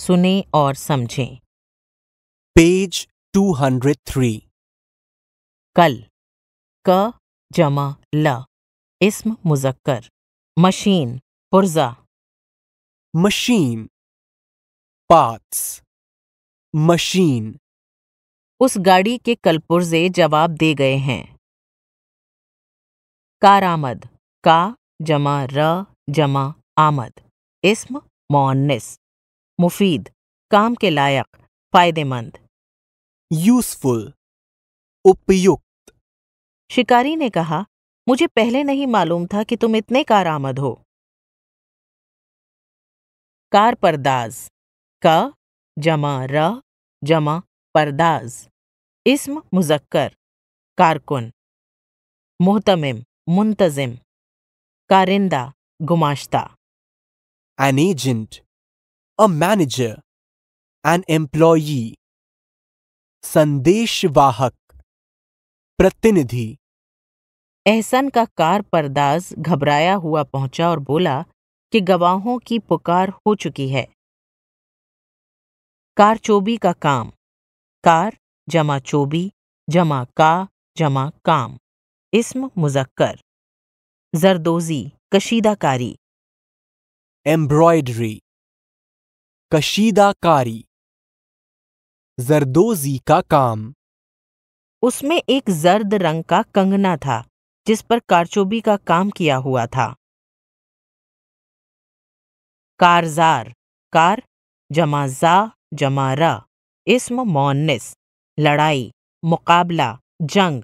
सुने और समझें पेज 203 कल क जमा ल इसम मुजक्कर मशीन पुर्जा मशीन पार्ट्स मशीन उस गाड़ी के कल पुर्जे जवाब दे गए हैं कारामद का जमा र जमा आमद इसम मोनिस मुफीद काम के लायक फायदेमंद यूजफुल उपयुक्त शिकारी ने कहा मुझे पहले नहीं मालूम था कि तुम इतने कार आमद हो कार परदाज का जमा र जमा परदाज इसम मुजक्कर कारकुन मोहतमिम मुंतजिम कारिंदा गुमाश्ता an agent a manager, an employee, संदेशवाहक प्रतिनिधि एहसन का कार परदाज घबराया हुआ पहुंचा और बोला कि गवाहों की पुकार हो चुकी है कार चोबी का काम कार जमा चोबी जमा का जमा काम इसम मुजक्कर जरदोजी कशीदाकारी एम्ब्रॉयडरी कशीदा कारी जरदोजी का काम उसमें एक जर्द रंग का कंगना था जिस पर कारचोबी का काम किया हुआ था कारजार कार जमा जा जमा रा इसम मोनिस लड़ाई मुकाबला जंग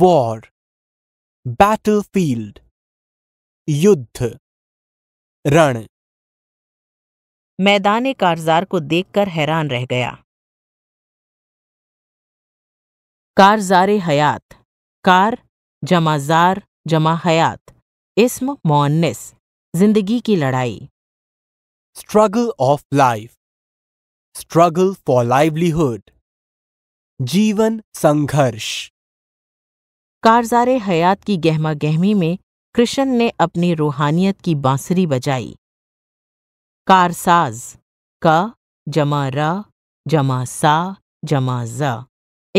वॉर बैटल फील्ड युद्ध रण मैदान कारजार को देखकर हैरान रह गया कारजार हयात कार जमाजार जमा हयात इसम मोन्निस जिंदगी की लड़ाई struggle of life struggle for livelihood जीवन संघर्ष कारजार हयात की गहमा गहमी में कृष्ण ने अपनी रूहानियत की बांसुरी बजाई कारसाज का जमा र जमा सा जमा ज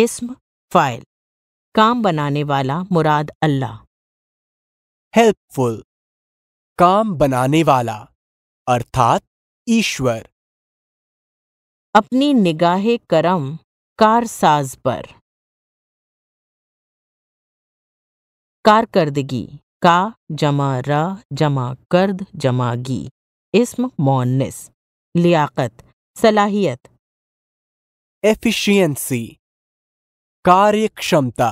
इसम फाइल काम बनाने वाला मुराद अल्लाह हेल्पफुल काम बनाने वाला अर्थात ईश्वर अपनी निगाहे करम कारसाज पर कारकर्दगी का जमा र जमा कर्द जमागी इसम मोनस लियाकत सलाहियत एफिशिएंसी क्षमता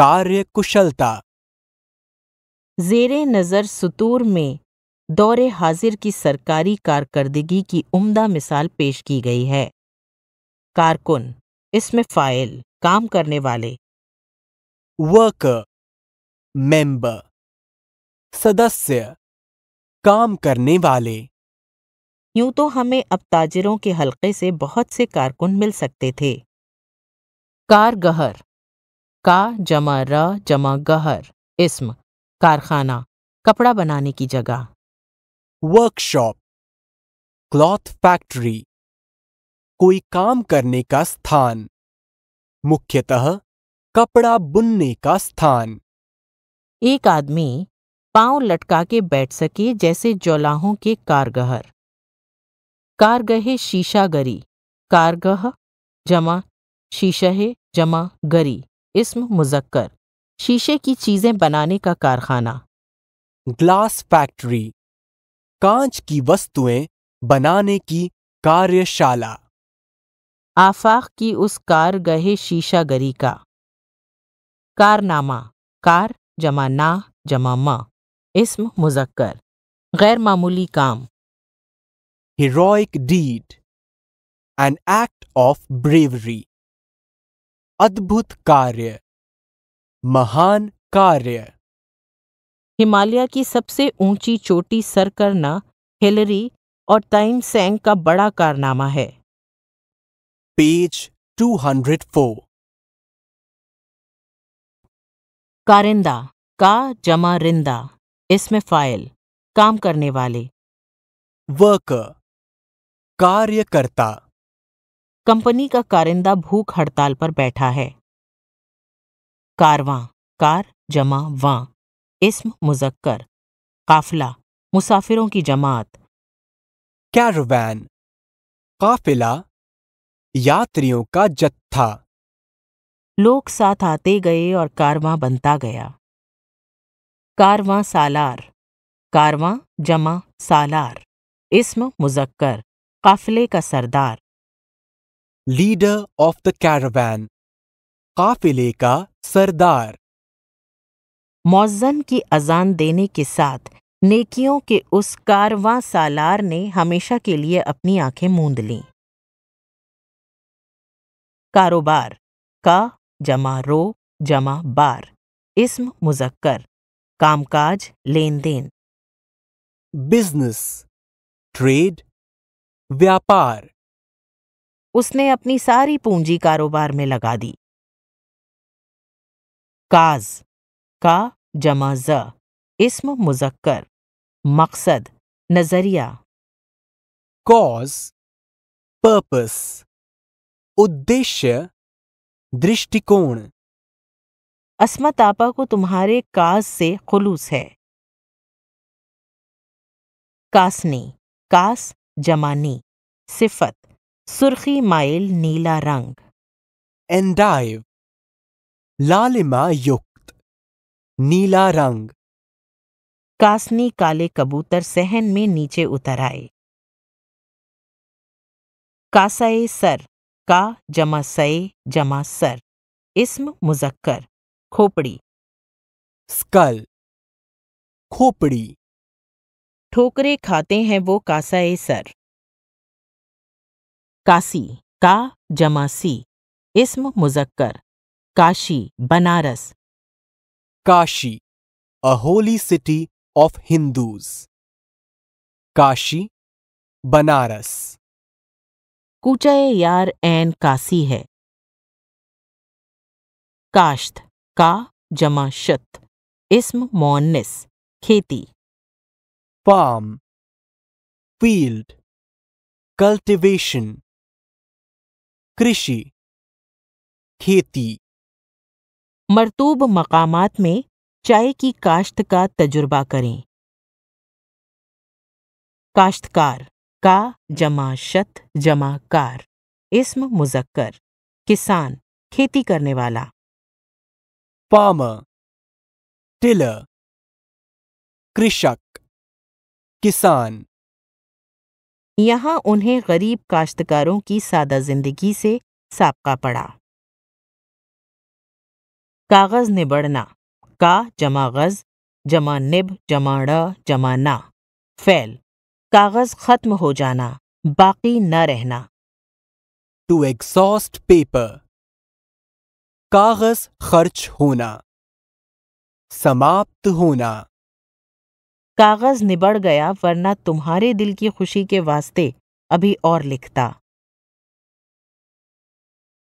कार्य कुशलता जेर नज़र सतूर में दौरे हाजिर की सरकारी कारकर्दगी की उम्दा मिसाल पेश की गई है कारकुन इसमें फाइल काम करने वाले वर्क मेंबर सदस्य काम करने वाले यूं तो हमें अब ताजिरों के हलके से बहुत से कारकुन मिल सकते थे कारगहर का जमा र जमा गहर इसम कारखाना कपड़ा बनाने की जगह वर्कशॉप क्लॉथ फैक्ट्री कोई काम करने का स्थान मुख्यतः कपड़ा बुनने का स्थान एक आदमी पांव लटका के बैठ सके जैसे जौलाहों के कारगहर कारगहे शीशा गरी कारगह जमा शीशहे जमा गरी इसम मुजक्कर शीशे की चीज़ें बनाने का कारखाना ग्लास फैक्ट्री कांच की वस्तुएं बनाने की कार्यशाला आफाक की उस कार गहे शीशा गरी का कारनामा कार जमा ना जमा मा इसम मुजक्कर गैर मामूली काम heroic deed an act of bravery अद्भुत कार्य महान कार्य हिमालय की सबसे ऊंची चोटी सर करना हिलरी और टाइम सेंग का बड़ा कारनामा है पेज 204 कारिंदा का जमा रिंदा इसमें फाइल काम करने वाले वर्क कार्यकर्ता कंपनी का कारिंदा भूख हड़ताल पर बैठा है कारवां कार जमा वां इसम मुजक्कर काफिला मुसाफिरों की जमात कैरवैन काफिला यात्रियों का जत्था लोग साथ आते गए और कारवां बनता गया कारवां सालार कारवां जमा सालार इसम मुजक्कर काफिले का सरदार लीडर ऑफ द कैरवैन काफिले का सरदार मौजन की अजान देने के साथ नेकियों के उस कारवां सालार ने हमेशा के लिए अपनी आंखें मूंद ली कारोबार का जमा रो जमा बार इसम मुजक्कर कामकाज लेन देन बिजनेस ट्रेड व्यापार उसने अपनी सारी पूंजी कारोबार में लगा दी काज का जमा ज इसम मुजक्कर मकसद नजरिया कॉज पर्पस उद्देश्य दृष्टिकोण असमत आपा को तुम्हारे काज से खुलूस है कासनी कास जमानी सिफत सुर्खी माइल नीला रंग एंडाइव लालिमा युक्त नीला रंग कासनी काले कबूतर सहन में नीचे उतर आए कासाए सर का जमा सए जमा सर इसम मुजक्कर खोपड़ी स्कल खोपड़ी ठोकरे खाते हैं वो ए सर काशी का जमासी इस्म मुजक्कर Kashi Banaras Kashi a holy city of Hindus Kashi Banaras कूचाए यार एन काशी है काश्त का जमा शत इसम मोनिस खेती फार्म फील्ड कल्टिवेशन कृषि खेती मरतूब मकामात में चाय की काश्त का तजुर्बा करें काश्तकार का जमा शत जमा कार इसम मुजक्कर किसान खेती करने वाला farmer tiller कृषक किसान यहां उन्हें गरीब काश्तकारों की सादा जिंदगी से साबका पड़ा कागज निबड़ना का जमा गज जमा निब जमा ड जमा ना फैल कागज खत्म हो जाना बाकी न रहना टू एग्जॉस्ट पेपर कागज खर्च होना समाप्त होना कागज निबड़ गया वरना तुम्हारे दिल की खुशी के वास्ते अभी और लिखता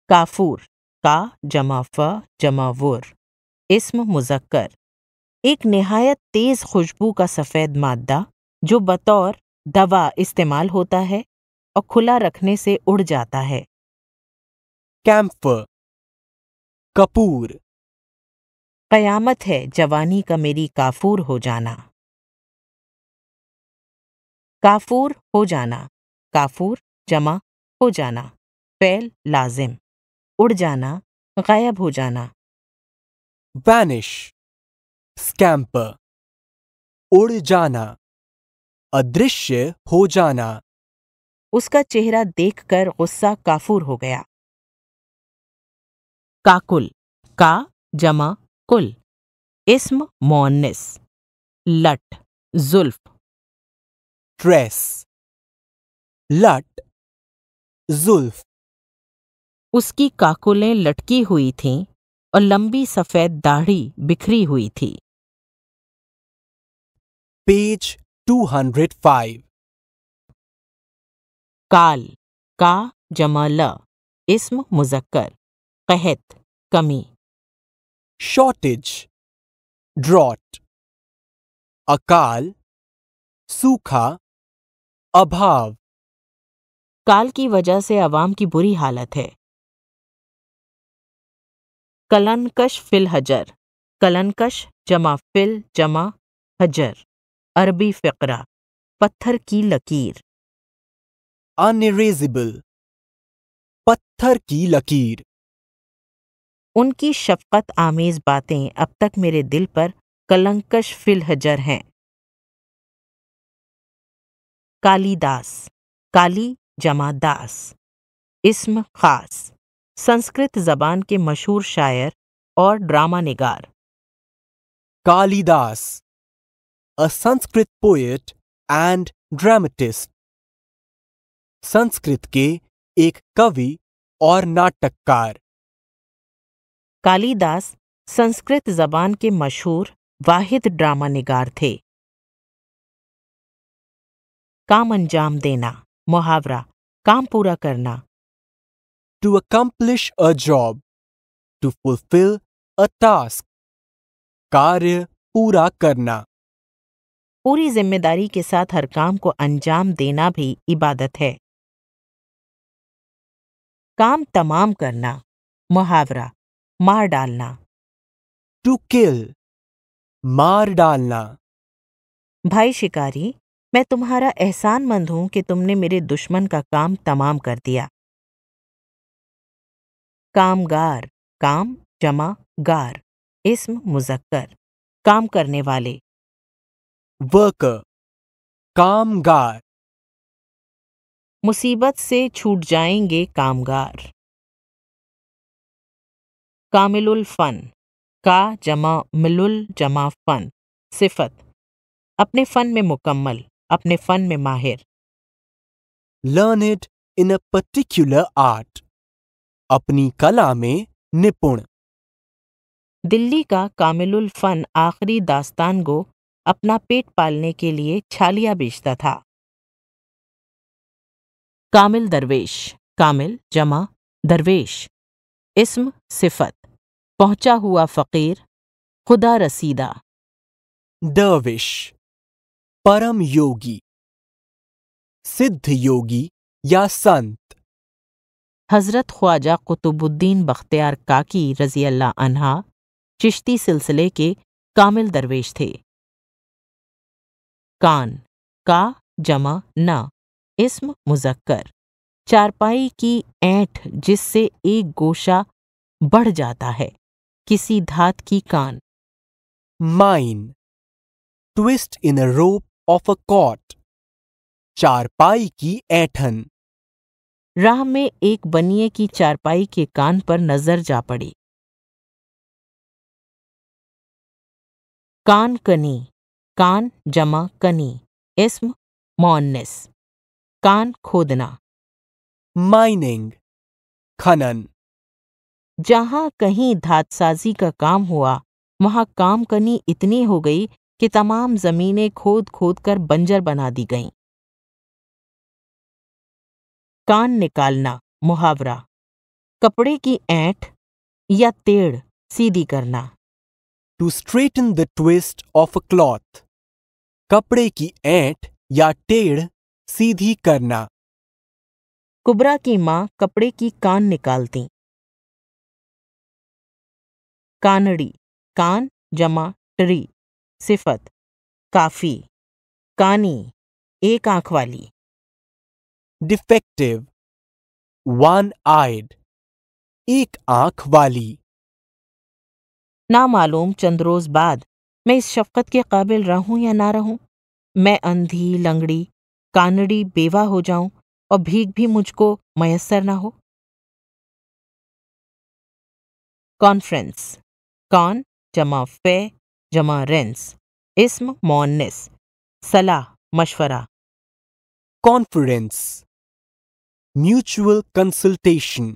काफूर का जमा फ जमा वुर इसम मुजक्कर एक नहायत तेज खुशबू का सफ़ेद मादा जो बतौर दवा इस्तेमाल होता है और खुला रखने से उड़ जाता है कैम्फर कपूर कयामत है जवानी का मेरी काफूर हो जाना काफूर हो जाना काफूर जमा हो जाना फैल लाजिम उड़ जाना गायब हो जाना वैनिश स्कैम्प उड़ जाना अदृश्य हो जाना उसका चेहरा देखकर गुस्सा काफूर हो गया काकुल का जमा कुल इस्म मोनिस लट जुल्फ ट्रेस लट जुल्फ उसकी काकुलें लटकी हुई थीं और लंबी सफेद दाढ़ी बिखरी हुई थी पेज 205 काल का जमा ल इसम मुजक्कर कहत कमी शॉर्टेज ड्रॉट अकाल सूखा अभाव काल की वजह से अवाम की बुरी हालत है कलनकश फिल हजर कलनकश जमा फिल जमा हजर अरबी फ़करा पत्थर की लकीर अनरेजिबल पत्थर की लकीर उनकी शफकत आमेज बातें अब तक मेरे दिल पर कलंकश फिलहजर हैं कालीदास काली जमा दास इसम खास संस्कृत जबान के मशहूर शायर और ड्रामा निगार Kalidas a Sanskrit poet and dramatist Sanskrit के एक कवि और नाटककार कालिदास संस्कृत जबान के मशहूर वाहिद ड्रामा निगार थे काम अंजाम देना मुहावरा काम पूरा करना to accomplish a job to fulfil a task कार्य पूरा करना पूरी जिम्मेदारी के साथ हर काम को अंजाम देना भी इबादत है काम तमाम करना मुहावरा मार डालना टू किल मार डालना भाई शिकारी मैं तुम्हारा एहसान मंद हूं कि तुमने मेरे दुश्मन का काम तमाम कर दिया कामगार काम जमा गार इसम मुजक्कर काम करने वाले वर्क कामगार मुसीबत से छूट जाएंगे कामगार कामिलुल फ़न का जमा मिलुल जमा फ़न सिफत अपने फ़न में मुकम्मल अपने फ़न में माहिर learn it in a particular art अपनी कला में निपुण दिल्ली का कामिलुल फ़न आखिरी दास्तान को अपना पेट पालने के लिए छालिया बेचता था कामिल दरवेश कामिल जमा दरवेश इसम सिफत पहुंचा हुआ फकीर खुदा रसीदा दविश परम योगी सिद्ध योगी या संत हजरत ख्वाजा कुतुबुद्दीन बख्तियार काकी रजी अल्लाह अनहा चिश्ती सिलसिले के कामिल दरवेश थे कान का जमा न इसम मुजक्कर चारपाई की ऐंठ जिससे एक गोशा बढ़ जाता है किसी धात की कान mine twist in a rope of a cot चारपाई की ऐठन राह में एक बनिए की चारपाई के कान पर नजर जा पड़ी कान कनी कान जमा कनी इस्म मौनस कान खोदना माइनिंग खनन जहाँ कहीं धातसाजी का काम हुआ वहाँ कनी इतनी हो गई कि तमाम जमीनें खोद खोद कर बंजर बना दी गईं कान निकालना मुहावरा कपड़े की ऐंठ या तेड़ सीधी करना to straighten the twist of a cloth कपड़े की ऐंठ या टेढ़ सीधी करना कुबरा की माँ कपड़े की कान निकालती कानड़ी कान जमा ट्री सिफत काफ़ी कानी एक आंख वाली डिफेक्टिव वन आइड एक आंख वाली मालूम चंद रोज बाद मैं इस शफकत के काबिल रहूं या ना रहूं मैं अंधी लंगड़ी कानड़ी बेवा हो जाऊं और भीख भी मुझको मयसर ना हो कॉन्फ्रेंस कान जमा फे जमा रेंस इसम मोनिस सलाह मशवरा कॉन्फ्रेंस म्यूचुअल कंसल्टेशन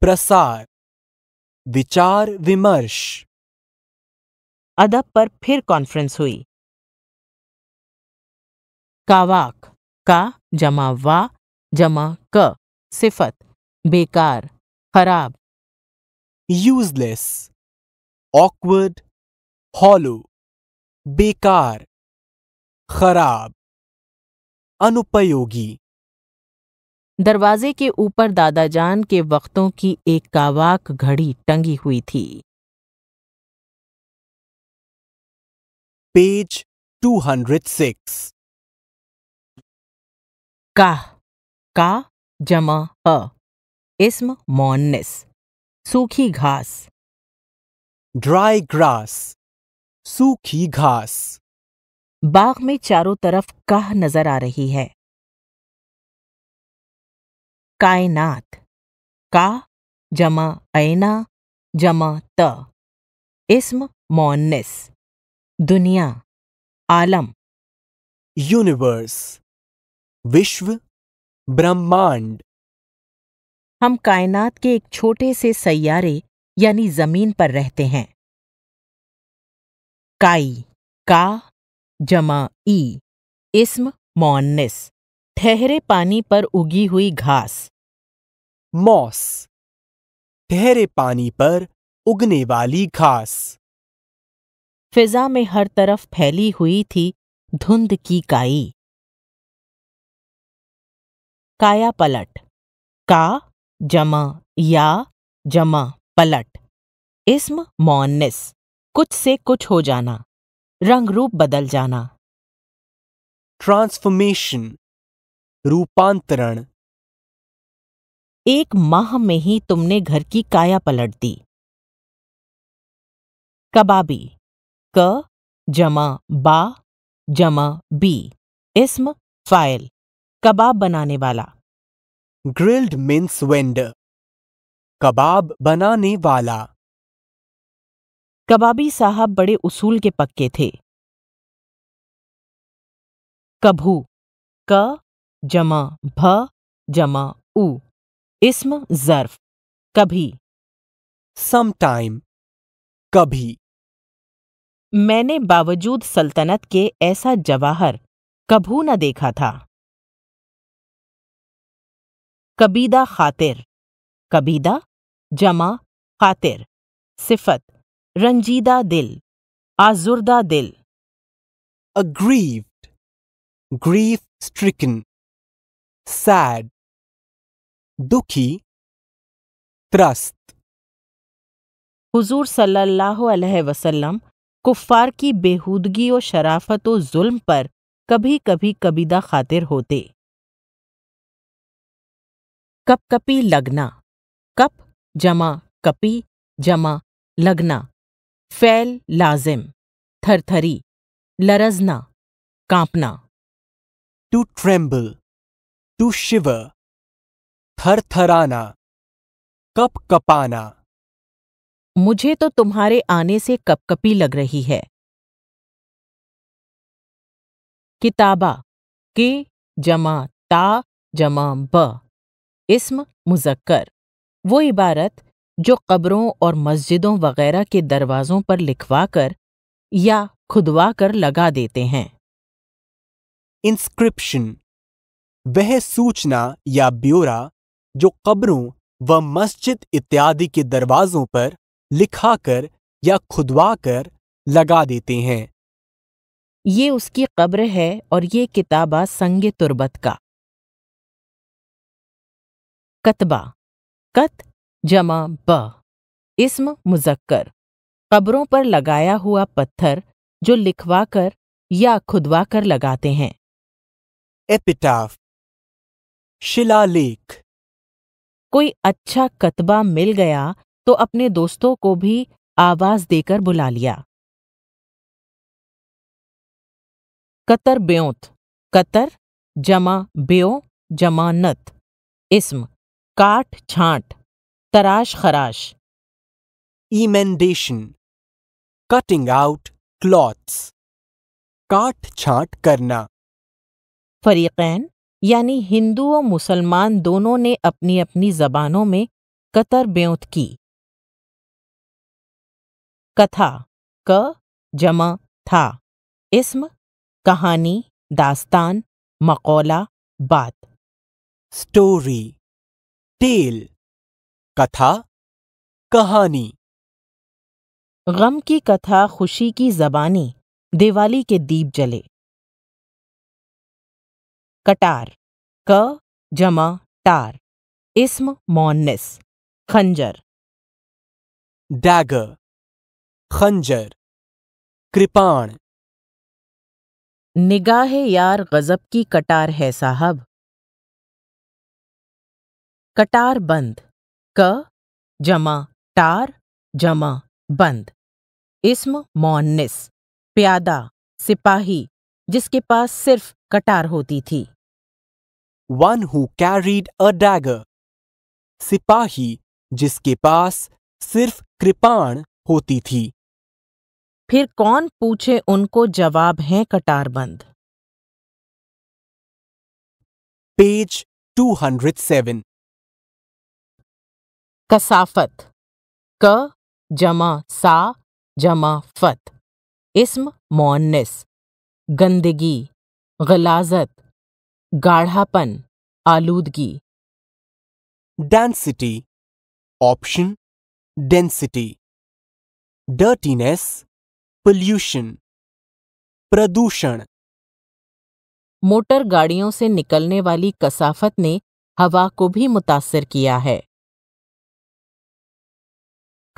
प्रसार विचार विमर्श अदब पर फिर कॉन्फ्रेंस हुई कावाक का जमा वा जमा क सिफत बेकार खराब यूजलेस awkward, हॉलो बेकार खराब अनुपयोगी दरवाजे के ऊपर दादाजान के वक्तों की एक कावाक घड़ी टंगी हुई थी पेज 206 का का जमा ह इस्म मौनस सूखी घास ड्राई ग्रास सूखी घास बाग में चारों तरफ काह नजर आ रही है कायनात का जमा ऐना जमा त इस्म मोनिस दुनिया आलम यूनिवर्स विश्व ब्रह्मांड हम कायनात के एक छोटे से सैयारे यानी जमीन पर रहते हैं काई का जमा ई इस्म मोनिस ठहरे पानी पर उगी हुई घास मॉस ठहरे पानी पर उगने वाली घास फिजा में हर तरफ फैली हुई थी धुंध की काई काया पलट का जमा या जमा पलट इस्म मौनिस कुछ से कुछ हो जाना रंग रूप बदल जाना ट्रांसफॉर्मेशन रूपांतरण एक माह में ही तुमने घर की काया पलट दी कबाबी क जमा बा जमा बी इस्म फाइल कबाब बनाने वाला ग्रिल्ड मिन्स वेंडर कबाब बनाने वाला कबाबी साहब बड़े उसूल के पक्के थे कभू क जमा भ जमा उ इस्म जर्फ कभी समटाइम कभी मैंने बावजूद सल्तनत के ऐसा जवाहर कभू न देखा था कबीदा खातिर कबीदा जमा खातिर सिफत रंजीदा दिल आजुर्दा दिल अग्रीव्ड ग्रीफ स्ट्रिकन सैड दुखी त्रस्त हुजूर सल्लल्लाहु अलैहि वसल्लम कुफार की बेहूदगी और शराफत और जुल्म पर कभी कभी कबीदा खातिर होते कप कपी लगना कप जमा कपी जमा लगना फ़ैल लाजिम थरथरी लरजना कांपना टू ट्रेम्बल टू थर थरथराना कप कपाना मुझे तो तुम्हारे आने से कपकपी लग रही है किताबा के जमा ता जमा ब इसम मुजक्कर वो इबारत जो कब्रों और मस्जिदों वगैरह के दरवाज़ों पर लिखवा कर या खुदवा कर लगा देते हैं इंस्क्रिप्शन वह सूचना या ब्योरा जो कब्रों व मस्जिद इत्यादि के दरवाज़ों पर लिखा कर या खुदवा कर लगा देते हैं ये उसकी कब्र है और ये किताबा संग तुरबत का कतबा कत जमा ब इसम मुजक्कर कब्रों पर लगाया हुआ पत्थर जो लिखवा कर या खुदवा कर लगाते हैं एपिटाफ शिलालेख कोई अच्छा कतबा मिल गया तो अपने दोस्तों को भी आवाज देकर बुला लिया कतर ब्योत कतर जमा ब्यो जमानत इस्म काट छांट तराश खराश इमेंडेशन कटिंग आउट क्लॉथ्स काट छांट करना फरीकैन यानी हिंदू और मुसलमान दोनों ने अपनी अपनी जबानों में कतर ब्योत की कथा क जमा था इसम कहानी दास्तान मकौला बात स्टोरी टेल कथा कहानी गम की कथा खुशी की जबानी दिवाली के दीप जले कटार क जमा टार इस्म मोनिस खंजर डैगर खंजर कृपाण निगाह यार गजब की कटार है साहब कटार बंद क जमा टार जमा बंद इस्म मोनिस प्यादा सिपाही जिसके पास सिर्फ कटार होती थी one who carried a dagger सिपाही जिसके पास सिर्फ कृपाण होती थी फिर कौन पूछे उनको जवाब हैं कटारबंद पेज 207 कसाफत क जमा सा जमा फत इसम मोन्निस गंदगी गलाजत गाढ़ापन आलूदगी density option density dirtiness pollution प्रदूषण मोटर गाड़ियों से निकलने वाली कसाफत ने हवा को भी मुतासर किया है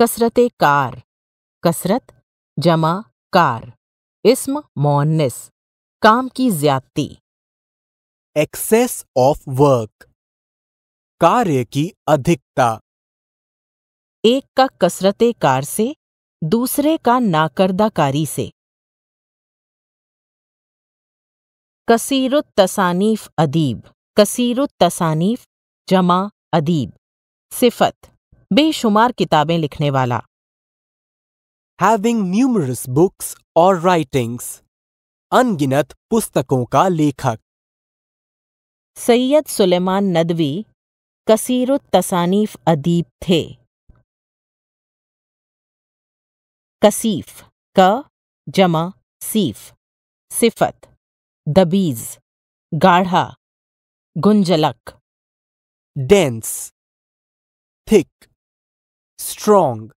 कसरत कार कसरत जमा कार इसम मोनिस काम की ज्यादती एक्सेस ऑफ वर्क कार्य की अधिकता एक का कसरत कार से दूसरे का नाकर्दाकारी से कसीरुत्तसानीफ अदीब कसीरुत्तसानीफ जमा अदीब सिफत बेशुमार किताबें लिखने वाला हैविंग न्यूमरस बुक्स और राइटिंग्स अनगिनत पुस्तकों का लेखक सैयद सुलेमान नदवी कसीर तसानीफ अदीब थे कसीफ क जमा सीफ सिफत दबीज गाढ़ा गुंजलक डेंस थिक strong,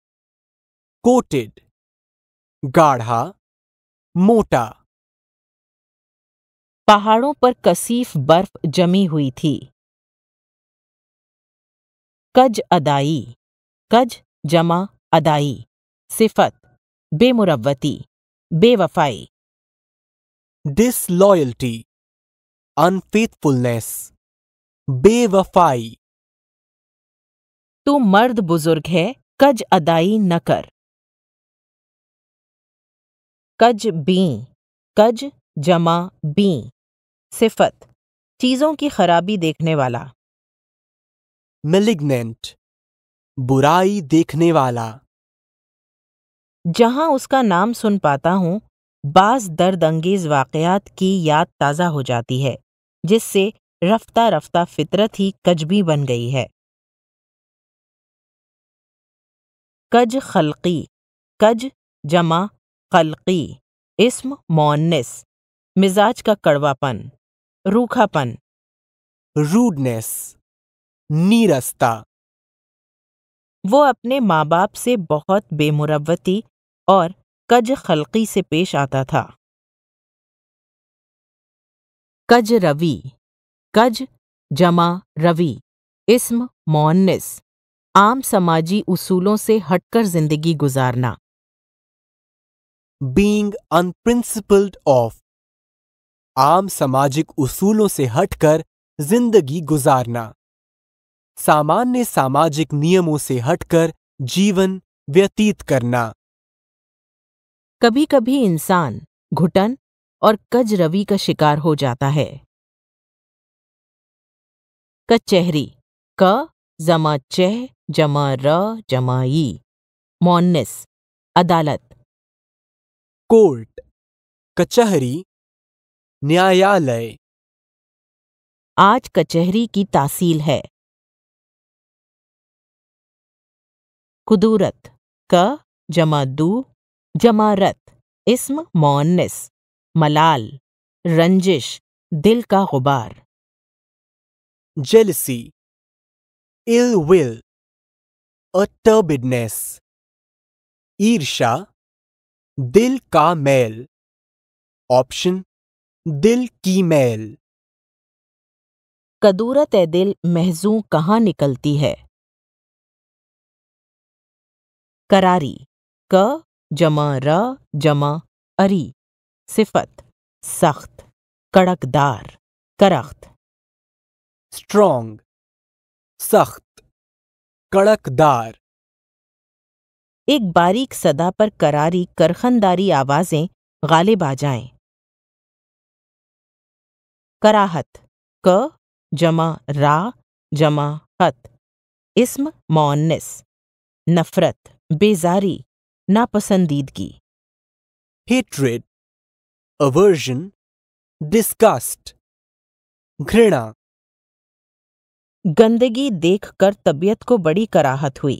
coated, गाढ़ा मोटा पहाड़ों पर कसीफ बर्फ जमी हुई थी कज अदाई कज जमा अदाई सिफत बेमुरवती बेवफाई डिसलॉयल्टी अनफेथफुलनेस बेवफाई तू मर्द बुजुर्ग है कज अदाई न कर कज बी कज जमा बी सिफत चीज़ों की खराबी देखने वाला मेलिग्नेंट बुराई देखने वाला जहां उसका नाम सुन पाता हूँ बाज दर्द अंगेज वाकयात की याद ताज़ा हो जाती है जिससे रफ्ता रफ्ता फितरत ही कजबी बन गई है कज खलकी कज जमा खलकी इसम मोनिस मिजाज का कड़वापन रूखापन रूडनेस नीरसता वो अपने माँ बाप से बहुत बेमुरवती और कज खलकी से पेश आता था कज रवि कज जमा रवि इसम मोनिस आम समाजी उसूलों से हटकर जिंदगी गुजारना बींग अनप्रिंसिपल्ड ऑफ आम सामाजिक उसूलों से हटकर जिंदगी गुजारना सामान्य सामाजिक नियमों से हटकर जीवन व्यतीत करना कभी कभी इंसान घुटन और कज रवि का शिकार हो जाता है कचहरी क जमा चह जमा र जमाई मोनिस अदालत कोर्ट कचहरी न्यायालय आज कचहरी की तासील है कुदूरत क जमा दू जमारत इसम मोनिस मलाल रंजिश दिल का गुबार जेलसी इल विल और टर्बिडनेस ईर्षा दिल का मैल ऑप्शन दिल की मैल कदूरत दिल महजू कहां निकलती है करारी क जमा र जमा अरी सिफत सख्त कड़कदार करख्त स्ट्रॉन्ग सख्त कड़कदार एक बारीक सदा पर करारी करखनदारी आवाजें गालिब आ जाए कराहत क जमा रा जमा हत इसम मोन्निस नफरत बेजारी नापसंदीदगी हेट्रेड अवर्जन डिस्कास्ट घृणा गंदगी देखकर तबीयत को बड़ी कराहत हुई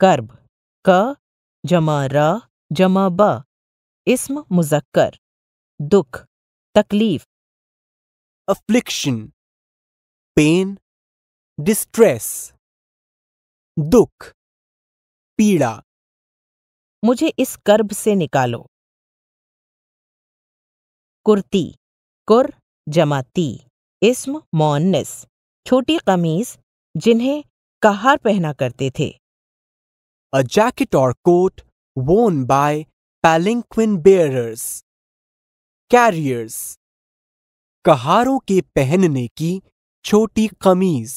कर्ब क जमा र जमा ब इसम मुजक्कर दुख तकलीफ अफ्लिक्शन पेन डिस्ट्रेस दुख पीड़ा मुझे इस कर्ब से निकालो कुर्ती कुर जमाती इसम मोन्निस छोटी कमीज जिन्हें कहार पहना करते थे अ जैकेट और coat worn by palanquin bearers carriers कहारों के पहनने की छोटी कमीज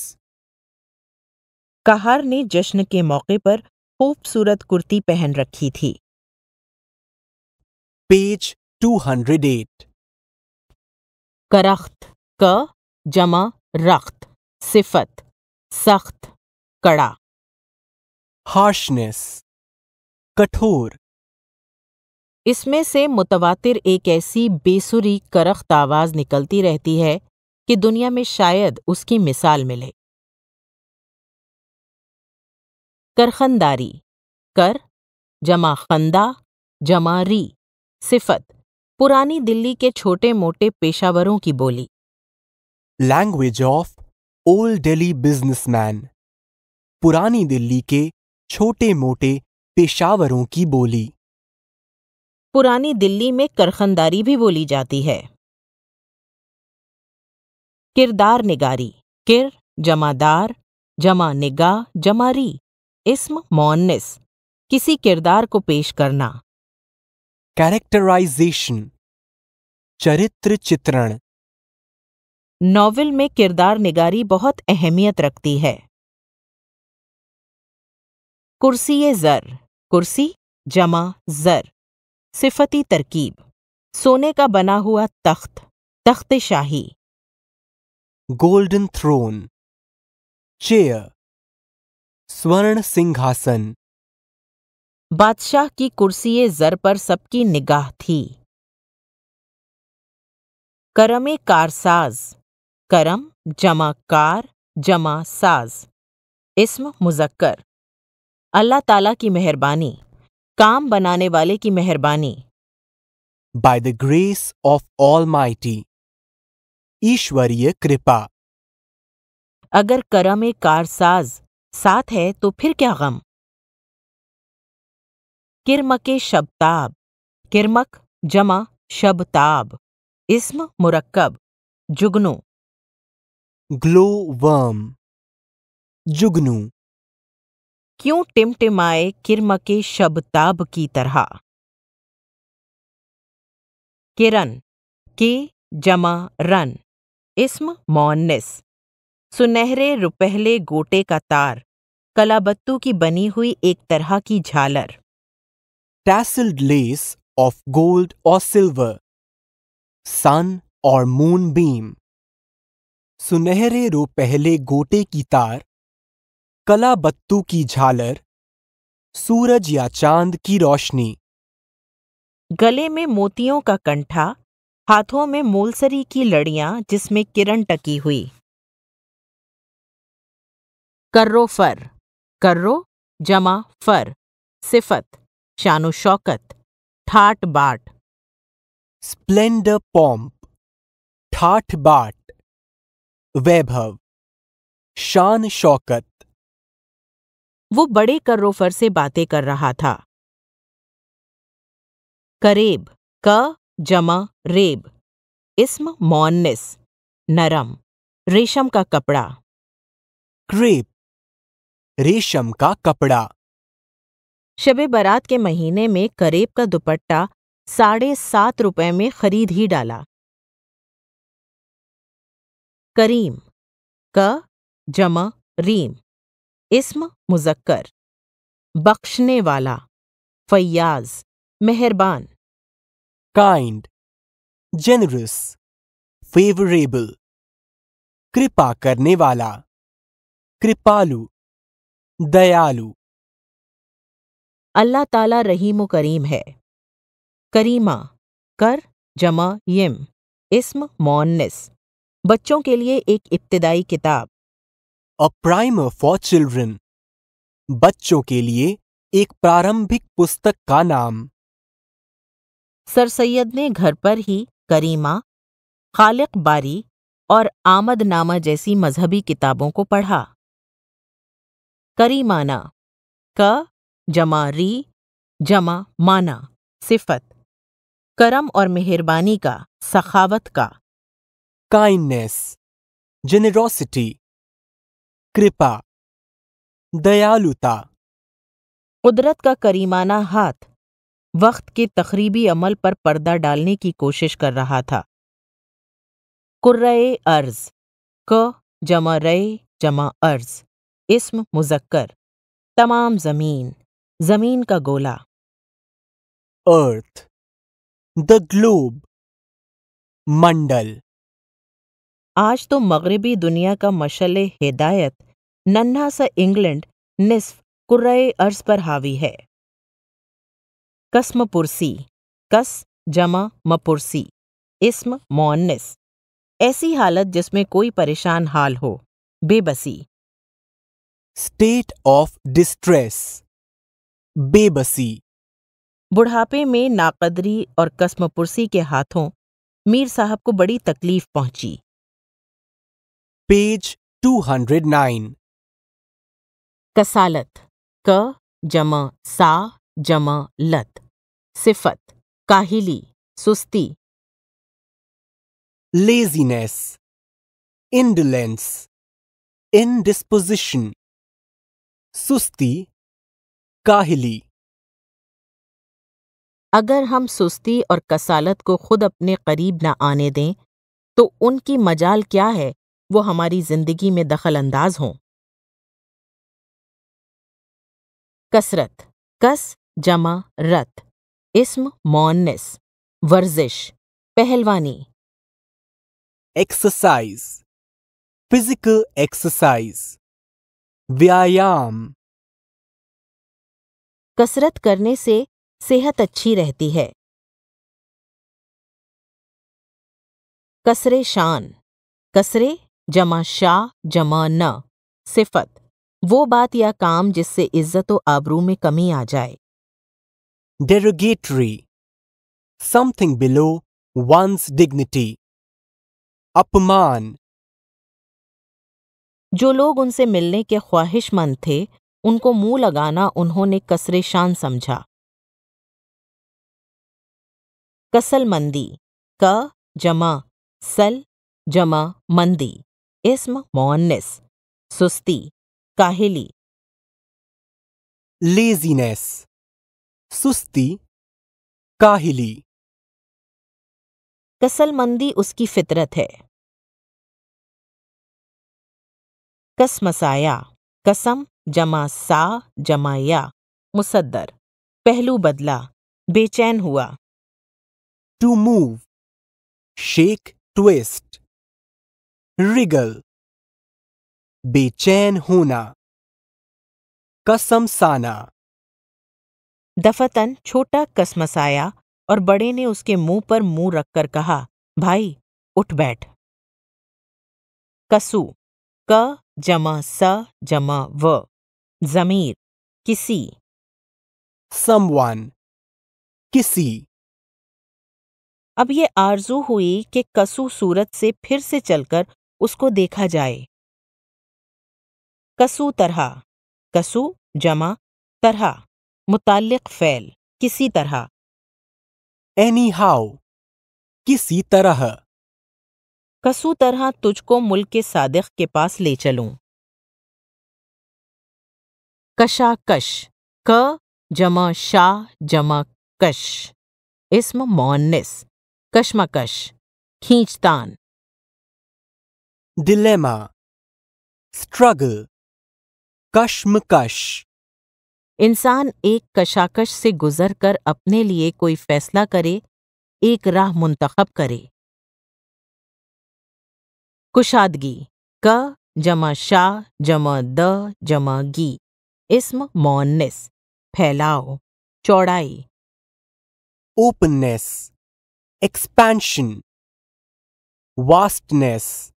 कहार ने जश्न के मौके पर खूबसूरत कुर्ती पहन रखी थी पेज 208 करख्त का जमा रख्त सिफत सख्त कड़ा हार्शनेस कठोर इसमें से मुतवातिर एक ऐसी बेसुरी करख्त आवाज निकलती रहती है कि दुनिया में शायद उसकी मिसाल मिले करखंदारी कर जमा खंदा जमा री सिफत पुरानी दिल्ली के छोटे मोटे पेशावरों की बोली language of old Delhi businessman पुरानी दिल्ली के छोटे मोटे पेशावरों की बोली पुरानी दिल्ली में करखंदारी भी बोली जाती है किरदार निगारी किर जमादार जमा निगाह जमारी इसम मोनिस किसी किरदार को पेश करना कैरेक्टराइजेशन चरित्र चित्रण नॉवेल में किरदार निगारी बहुत अहमियत रखती है कुर्सी ज़र कुर्सी जमा ज़र सिफती तरकीब सोने का बना हुआ तख्त तख्त शाही गोल्डन थ्रोन चेयर स्वर्ण सिंहासन बादशाह की कुर्सी ज़र पर सबकी निगाह थी करमे कारसाज करम जमा कार जमा साज इसम मुजक्कर अल्लाह ताला की मेहरबानी काम बनाने वाले की मेहरबानी by the grace of almighty ईश्वरीय कृपा अगर करम ए कार साज साथ है तो फिर क्या गम किरमके शबताब किरमक जमा शबताब इसम मुरक्कब जुगनू ग्लोवर्म जुगनू क्यों टिमटिमाए किरमके शबताब की तरह किरण के जमा रन इसम मौनिस सुनहरे रुपहले गोटे का तार कलाबत्तू की बनी हुई एक तरह की झालर टैसल्ड लेस ऑफ गोल्ड और सिल्वर सन और मून बीम सुनहरे रो पहले गोटे की तार कला बत्तू की झालर सूरज या चांद की रोशनी गले में मोतियों का कंठा हाथों में मोलसरी की लड़ियां जिसमें किरण टकी हुई कर्रो फर कर्रो जमा फर सिफत शानो शौकत ठाट बाट स्प्लेंडर पॉम्प ठाठ बाट वैभव शान शौकत वो बड़े करोफर से बातें कर रहा था करेब क जमा रेब इसम मौनिस नरम रेशम का कपड़ा क्रेप रेशम का कपड़ा शबे बारात के महीने में करेब का दुपट्टा साढ़े सात रुपए में खरीद ही डाला करीम क जमा रीम इस्म मुजक्कर बख्शने वाला फैयाज मेहरबान काइंड जेनरस फेवरेबल कृपा करने वाला कृपालु दयालु अल्लाह ताला रहीम करीम है करीमा कर जमा यम इस्म मोन्निस बच्चों के लिए एक इब्तदाई किताब अ प्राइमर फॉर चिल्ड्रन बच्चों के लिए एक प्रारंभिक पुस्तक का नाम सर सैयद ने घर पर ही करीमा खालिक बारी और आमदनामा जैसी मजहबी किताबों को पढ़ा करीमाना क जमा री जमा माना सिफत करम और मेहरबानी का सखावत का काइंडनेस जेनेरोसिटी कृपा दयालुता कुदरत का करीमाना हाथ वक्त के तकरीबी अमल पर पर्दा डालने की कोशिश कर रहा था कुर्रे अर्ज क जमा रे जमा अर्ज इसम मुजक्कर तमाम जमीन जमीन का गोला अर्थ द ग्लोब मंडल आज तो मगरबी दुनिया का मशल हिदायत नन्हा सा इंग्लैंड निसफ कुर्रए अर्ज पर हावी है कसम पुरसी कस जमा मपुरसी इसम मोन्निस ऐसी हालत जिसमें कोई परेशान हाल हो बेबसी स्टेट ऑफ डिस्ट्रेस बेबसी बुढ़ापे में नाकदरी और पुरसी के हाथों मीर साहब को बड़ी तकलीफ पहुंची पेज 209 कसालत क जम सा जमा लत सिफत काहिली सुस्ती लेजीनेस इंडलेंस इनडिस्पोजिशन सुस्ती काहिली अगर हम सुस्ती और कसालत को खुद अपने करीब ना आने दें तो उनकी मजाल क्या है वो हमारी जिंदगी में दखल अंदाज हों कसरत कस जमा रत इसम मोनस वर्जिश पहलवानी एक्सरसाइज फिजिकल एक्सरसाइज व्यायाम कसरत करने से सेहत अच्छी रहती है कसरे शान कसरे जमा शाह जमा न सिफत वो बात या काम जिससे इज्जत व आबरू में कमी आ जाए derogatory something below one's dignity अपमान जो लोग उनसे मिलने के ख्वाहिशमंद थे उनको मुंह लगाना उन्होंने कसरे शान समझा कसलमंदी क जमा सल जमा मंदी इस्म मोहनिस सुस्ती काहिली लेजीनेस सुस्ती काहिली कसलमंदी उसकी फितरत है कसमसाया कसम जमा सा जमाया मुसद्दर पहलू बदला बेचैन हुआ to move shake twist wriggle बेचैन होना कसम साना दफतन छोटा कसमसाया और बड़े ने उसके मुंह पर मुंह रखकर कहा भाई उठ बैठ कसू क जमा स जमा व जमीर किसी समवन किसी अब ये आरजू हुई कि कसू सूरत से फिर से चलकर उसको देखा जाए कसु तरह कसु जमा तरह मुतालिक फ़ैल किसी तरह एनी हाउ किसी तरह कसु तरह तुझको मुल्क के सादिक के पास ले चलूं कशाकश क जमा शाह जमा कश इसम मोनिस कश्मकश खींचतान dilemma, struggle, कश्मकश इंसान एक कशाकश से गुजर कर अपने लिए कोई फैसला करे एक राह मुंतखब करे कुशादगी क जमा शाह जमा द जमा गी इसम मौनस फैलाओ चौड़ाई ओपननेस एक्सपेंशन वास्टनेस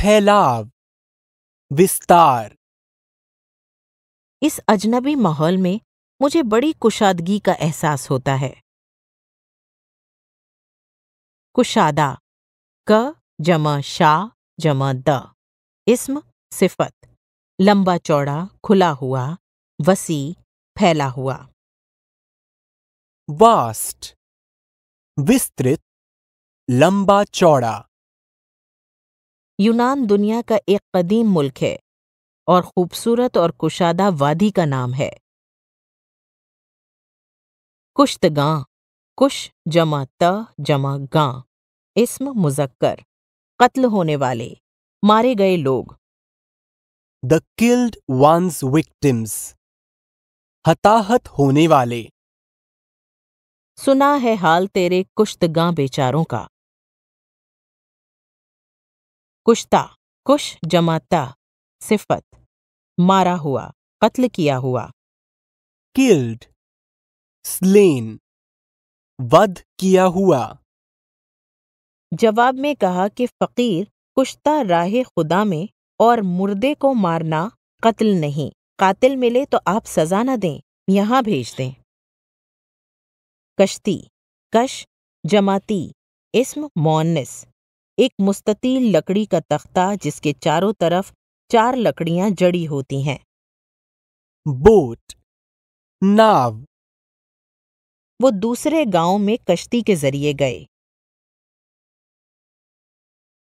फैलाव विस्तार इस अजनबी माहौल में मुझे बड़ी कुशादगी का एहसास होता है कुशादा क जमा शाह जमा द इसम सिफत लंबा चौड़ा खुला हुआ वसी फैला हुआ वास्ट विस्तृत लंबा चौड़ा यूनान दुनिया का एक कदीम मुल्क है और खूबसूरत और कुशादा वादी का नाम है कुश्तगा कुश जमा त जमा गां इसम मुजक्कर कत्ल होने वाले मारे गए लोग द किल्ड वंस विक्टिम्स हताहत होने वाले सुना है हाल तेरे कुश्तगा बेचारों का कुश्ता कुश जमाता सिफत मारा हुआ कत्ल किया हुआ किल्ड स्लेन वध किया हुआ जवाब में कहा कि फ़कीर कुश्ता राह खुदा में और मुर्दे को मारना कत्ल नहीं कातिल मिले तो आप सजा न दें यहाँ भेज दें कश्ती कश जमाती इसम मोनिस एक मुस्ततील लकड़ी का तख्ता जिसके चारों तरफ चार लकड़ियां जड़ी होती हैं बोट नाव वो दूसरे गांव में कश्ती के जरिए गए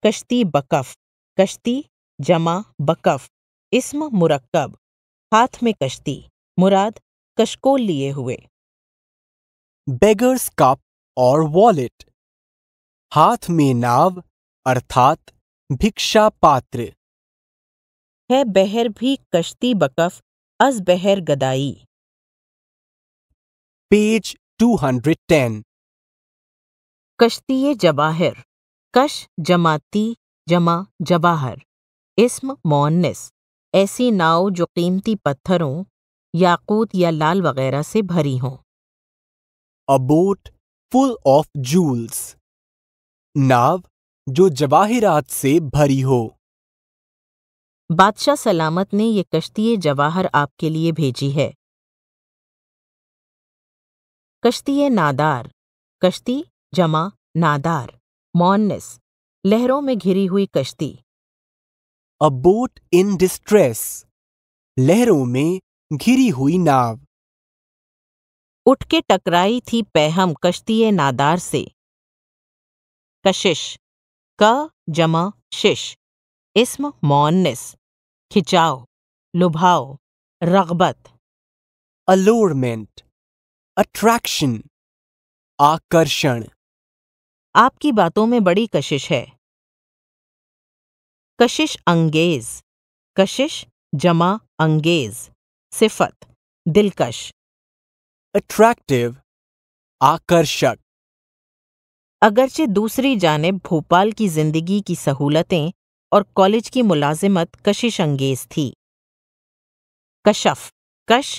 कश्ती बकफ कश्ती जमा बकफ इसम मुरक्कब हाथ में कश्ती मुराद कशकोल लिए हुए बेगर्स कप और वॉलेट हाथ में नाव अर्थात भिक्षा पात्र है बहर भी कश्ती बकफ अज बहर गदाई पेज 210 कश्ती जवाहर कश जमाती जमा जवाहर इसम मोन्निस ऐसी नाव जो कीमती पत्थरों याकूत या लाल वगैरह से भरी हों अबोट फुल ऑफ जूल्स नाव जो जवाहिरात से भरी हो बादशाह सलामत ने ये कश्ती जवाहर आपके लिए भेजी है कश्ती नादार कश्ती जमा नादार मॉननेस लहरों में घिरी हुई कश्ती अ बोट इन डिस्ट्रेस लहरों में घिरी हुई नाव उठ के टकराई थी पैहम कश्ती नादार से कशिश क जमा शिश इसम मौनस खिंचाव लुभाव रगबत अलोरमेंट अट्रैक्शन आकर्षण आपकी बातों में बड़ी कशिश है कशिश अंगेज कशिश जमा अंगेज सिफत दिलकश अट्रैक्टिव आकर्षक अगरचे दूसरी जानब भोपाल की जिंदगी की सहूलतें और कॉलेज की मुलाजिमत कशिश अंगेज थी कशफ कश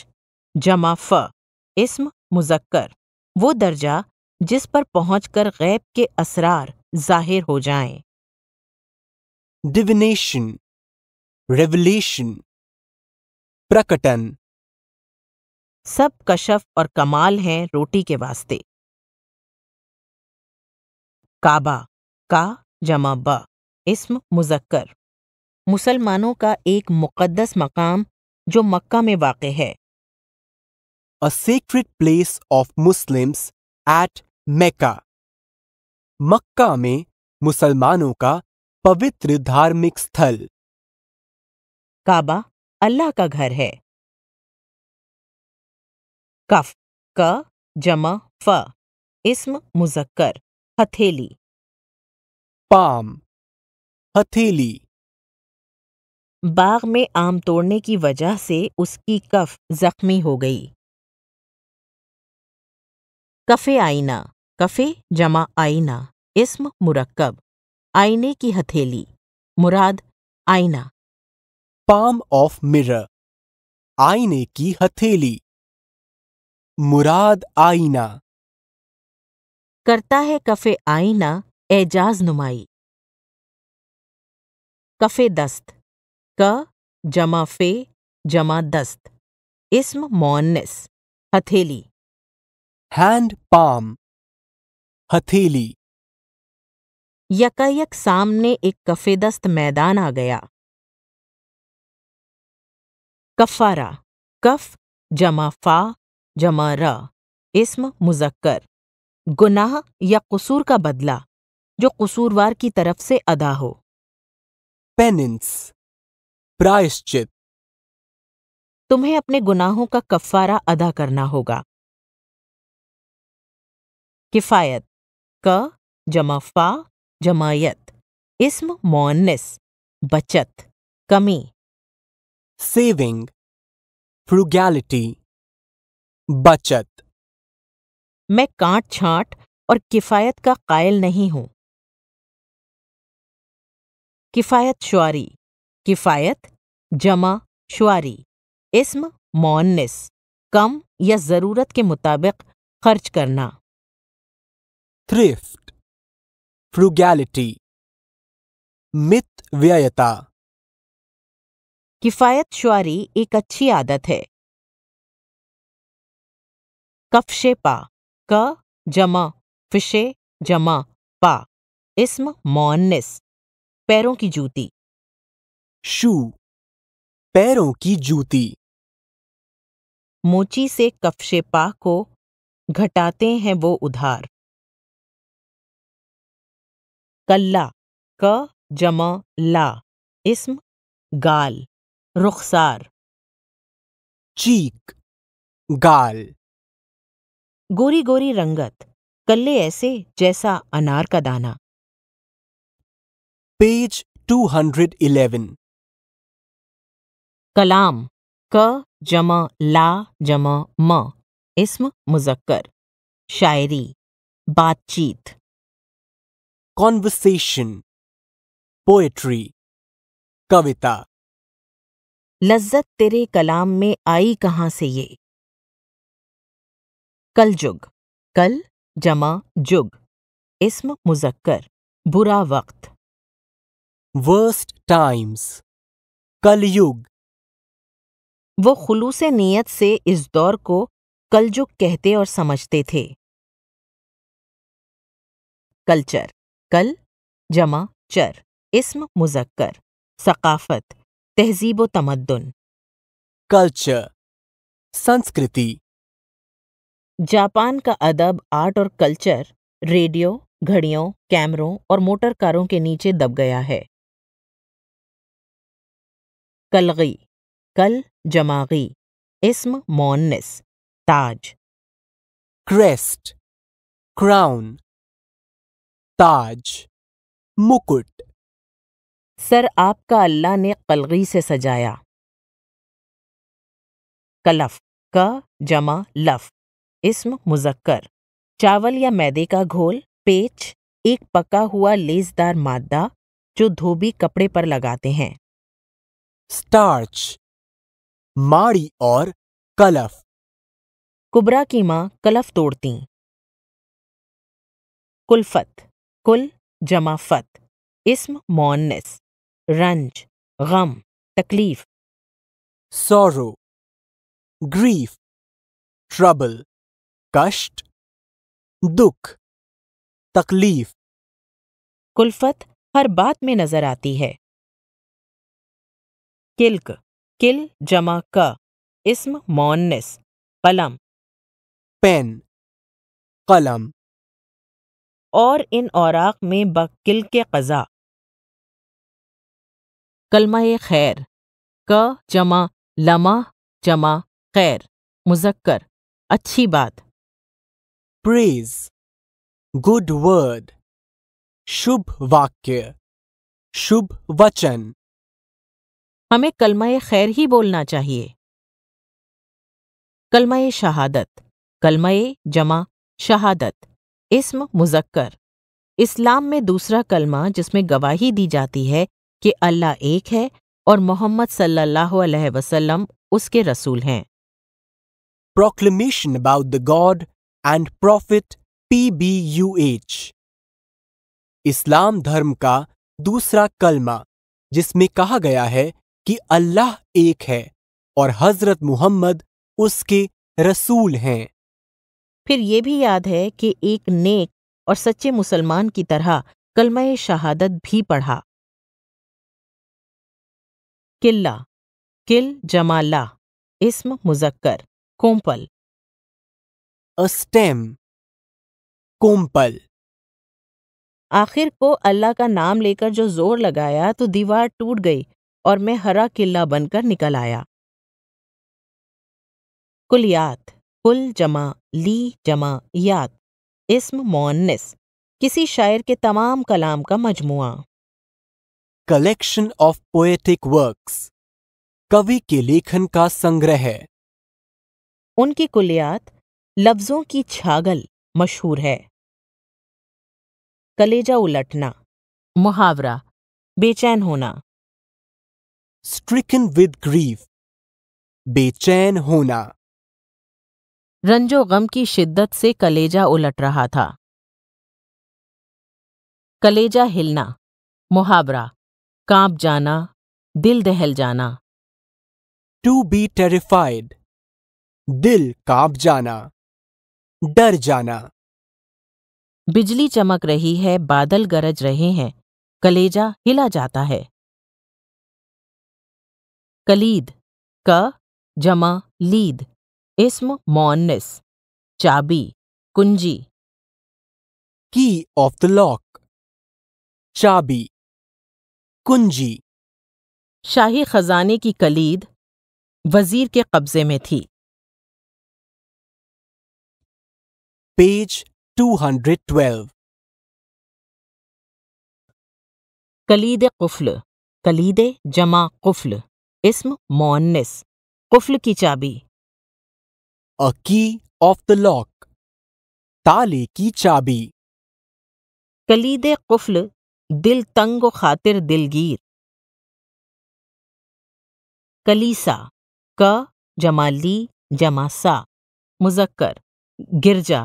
जमा फ इसम मुजक्कर वो दर्जा जिस पर पहुंचकर गैब के असरार जाहिर हो जाएं। डिविनेशन रेवलेशन प्रकटन सब कशफ और कमाल हैं रोटी के वास्ते काबा का जमा ब इसम मुजक्कर मुसलमानों का एक मुकद्दस मकाम जो मक्का में वाक़ है a secret place of Muslims at Mecca Mecca में मुसलमानों का पवित्र धार्मिक स्थल काबा अल्लाह का घर है कफ क जमा फ इसम मुजक्कर हथेली पाम हथेली बाग में आम तोड़ने की वजह से उसकी कफ जख्मी हो गई कफे आईना कफे जमा आईना इसम मुरक्कब आईने की हथेली मुराद आईना पाम ऑफ मिरर आईने की हथेली मुराद आईना करता है कफ़े आईना एजाज नुमाई कफ़े दस्त क जमा फे जमा दस्त इस्म मोन्निस हथेली हैंड पाम हथेली यकायक सामने एक कफेदस्त मैदान आ गया कफारा कफ जमा फा जमा र इसम मुजक्कर गुनाह या कसूर का बदला जो कसूरवार की तरफ से अदा हो पेनेंस प्रायश्चित तुम्हें अपने गुनाहों का कफारा अदा करना होगा किफायत क जमा फा जमायत इसम मोनिस बचत कमी सेविंग फ्रुगैलिटी बचत मैं काट छांट और किफ़ायत का कायल नहीं हूं किफ़ायत शुआरी किफ़ायत जमा शुआरी इसम मोन्निस कम या ज़रूरत के मुताबिक खर्च करना थ्रिफ्ट फ्रुगैलिटी मित व्ययता किफ़ायत शुआरी एक अच्छी आदत है कफशेपा का जमा फिशे जमा पा इसम मोन्निस पैरों की जूती शू पैरों की जूती मोची से कफशे पा को घटाते हैं वो उधार कल्ला क जमा ला इसम गाल रुखसार चीक गाल गोरी गोरी रंगत कल्ले ऐसे जैसा अनार का दाना पेज 211 कलाम क जम ला जम म इसम मुजक्कर शायरी बातचीत कॉन्वर्सेशन पोएट्री कविता लज्जत तेरे कलाम में आई कहाँ से ये कलजुग कल जमा जुग इसम मुजक्कर बुरा वक्त वर्स्ट टाइम्स कलयुग वो खलूस नीयत से इस दौर को कलजुग कहते और समझते थे कल्चर कल जमा चर इसम मुजक्कर सकाफत तहजीब व तमद्दन कल्चर संस्कृति जापान का अदब आर्ट और कल्चर रेडियो घड़ियों कैमरों और मोटर कारों के नीचे दब गया है कलगी कल जमागी इसम मोनिस ताज क्रेस्ट क्राउन ताज मुकुट सर आपका अल्लाह ने कलगी से सजाया कलफ क जमा लफ इस्म मुजक्कर चावल या मैदे का घोल पेच एक पका हुआ लेसदार मादा जो धोबी कपड़े पर लगाते हैं स्टार्च माड़ी और कलफ कुबरा की माँ कलफ तोड़ती कुलफत कुल जमाफत इसम मोनस रंज गम तकलीफ सौरो ग्रीफ ट्रबल कष्ट दुख तकलीफ कुलफत हर बात में नजर आती है किल्क किल जमा क इसम मौनस कलम पेन कलम और इन औराक में बकिल के कज़ा कलमा खैर क जमा लमा जमा खैर मुजक्कर अच्छी बात praise, good word, शुभ वाक्य शुभ वचन हमें कलमा खैर ही बोलना चाहिए कलमा शहादत कलमा जमा शहादत इस्म मुजक्कर इस्लाम में दूसरा कलमा जिसमें गवाही दी जाती है कि अल्लाह एक है और मोहम्मद सल्लल्लाहु अलैहि वसल्लम उसके रसूल हैं proclamation about the god and prophet PBUH इस्लाम धर्म का दूसरा कलमा जिसमें कहा गया है कि अल्लाह एक है और हजरत मोहम्मद उसके रसूल हैं फिर ये भी याद है कि एक नेक और सच्चे मुसलमान की तरह कलमय शहादत भी पढ़ा किल्ला किल जमाला इसम मुजक्कर कोम्पल अ स्टेम कोम्पल आखिर को अल्लाह का नाम लेकर जो जोर लगाया तो दीवार टूट गई और मैं हरा किला बनकर निकल आया कुलियात कुल जमा ली जमा यात इसम मोन्निस किसी शायर के तमाम कलाम का मजमुआ कलेक्शन ऑफ पोएटिक वर्क्स कवि के लेखन का संग्रह उनकी कुलियात लफ्जों की छागल मशहूर है कलेजा उलटना मुहावरा बेचैन होना स्ट्रिकन विद ग्रीफ बेचैन होना रंजो गम की शिद्दत से कलेजा उलट रहा था कलेजा हिलना मुहावरा कांप जाना दिल दहल जाना टू बी टेरिफाइड दिल कांप जाना डर जाना बिजली चमक रही है बादल गरज रहे हैं कलेजा हिला जाता है कलीद क जमा लीद इस्म मोनिस चाबी कुंजी की ऑफ द लॉक चाबी कुंजी शाही खजाने की कलीद वजीर के कब्जे में थी पेज 212 कलीद कुफल कलीद जमा कुफल इसम मोन्निस कुफल की चाबी अ की ऑफ द लॉक ताले की चाबी कलीद कुफल दिल तंग खातिर दिलगीर कलीसा क जमा ली जमा सा मुजक्कर गिरजा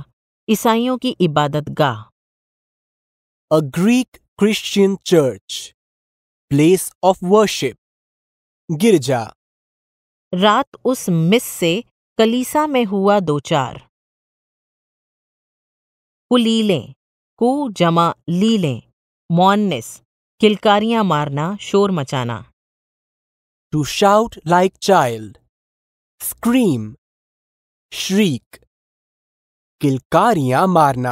ईसाइयों की इबादत गाह a Greek Christian church place of worship गिरजा रात उस मिस से कलीसा में हुआ दो चार कुलीले कु जमा लीलें मॉन्निस किलकारियां मारना शोर मचाना to shout like child scream shriek किलकारियां मारना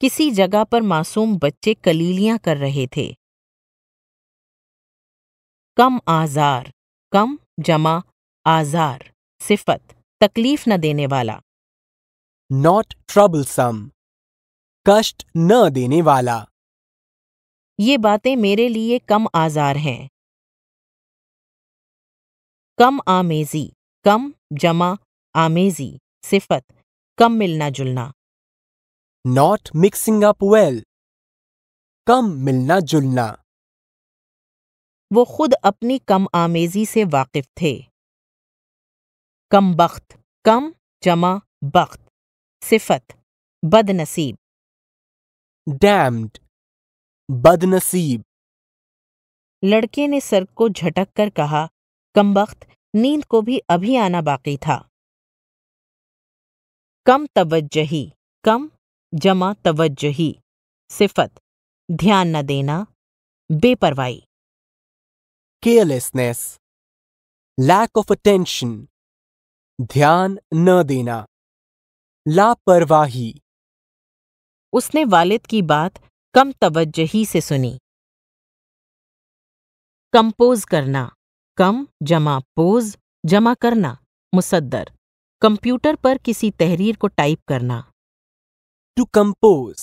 किसी जगह पर मासूम बच्चे कलीलियां कर रहे थे कम आजार कम जमा आजार सिफत तकलीफ न देने वाला नॉट ट्रबलसम कष्ट न देने वाला ये बातें मेरे लिए कम आजार हैं कम आमेजी कम जमा आमेजी सिफत कम मिलना जुलना नॉट मिक्सिंग अप वेल कम मिलना जुलना वो खुद अपनी कम आमेजी से वाकिफ थे कम बख्त कम जमा बख्त सिफत बदनसीब डैम्ड बदनसीब लड़के ने सर को झटक कर कहा कमबख्त नींद को भी अभी आना बाकी था कम तवज्जही कम जमा तवज्जही सिफत ध्यान न देना बेपरवाही केयरलेसनेस लैक ऑफ अटेंशन ध्यान न देना लापरवाही उसने वालिद की बात कम तवज्जही से सुनी कंपोज करना कम जमा पोज जमा करना मुसद्दर कंप्यूटर पर किसी तहरीर को टाइप करना टू कंपोज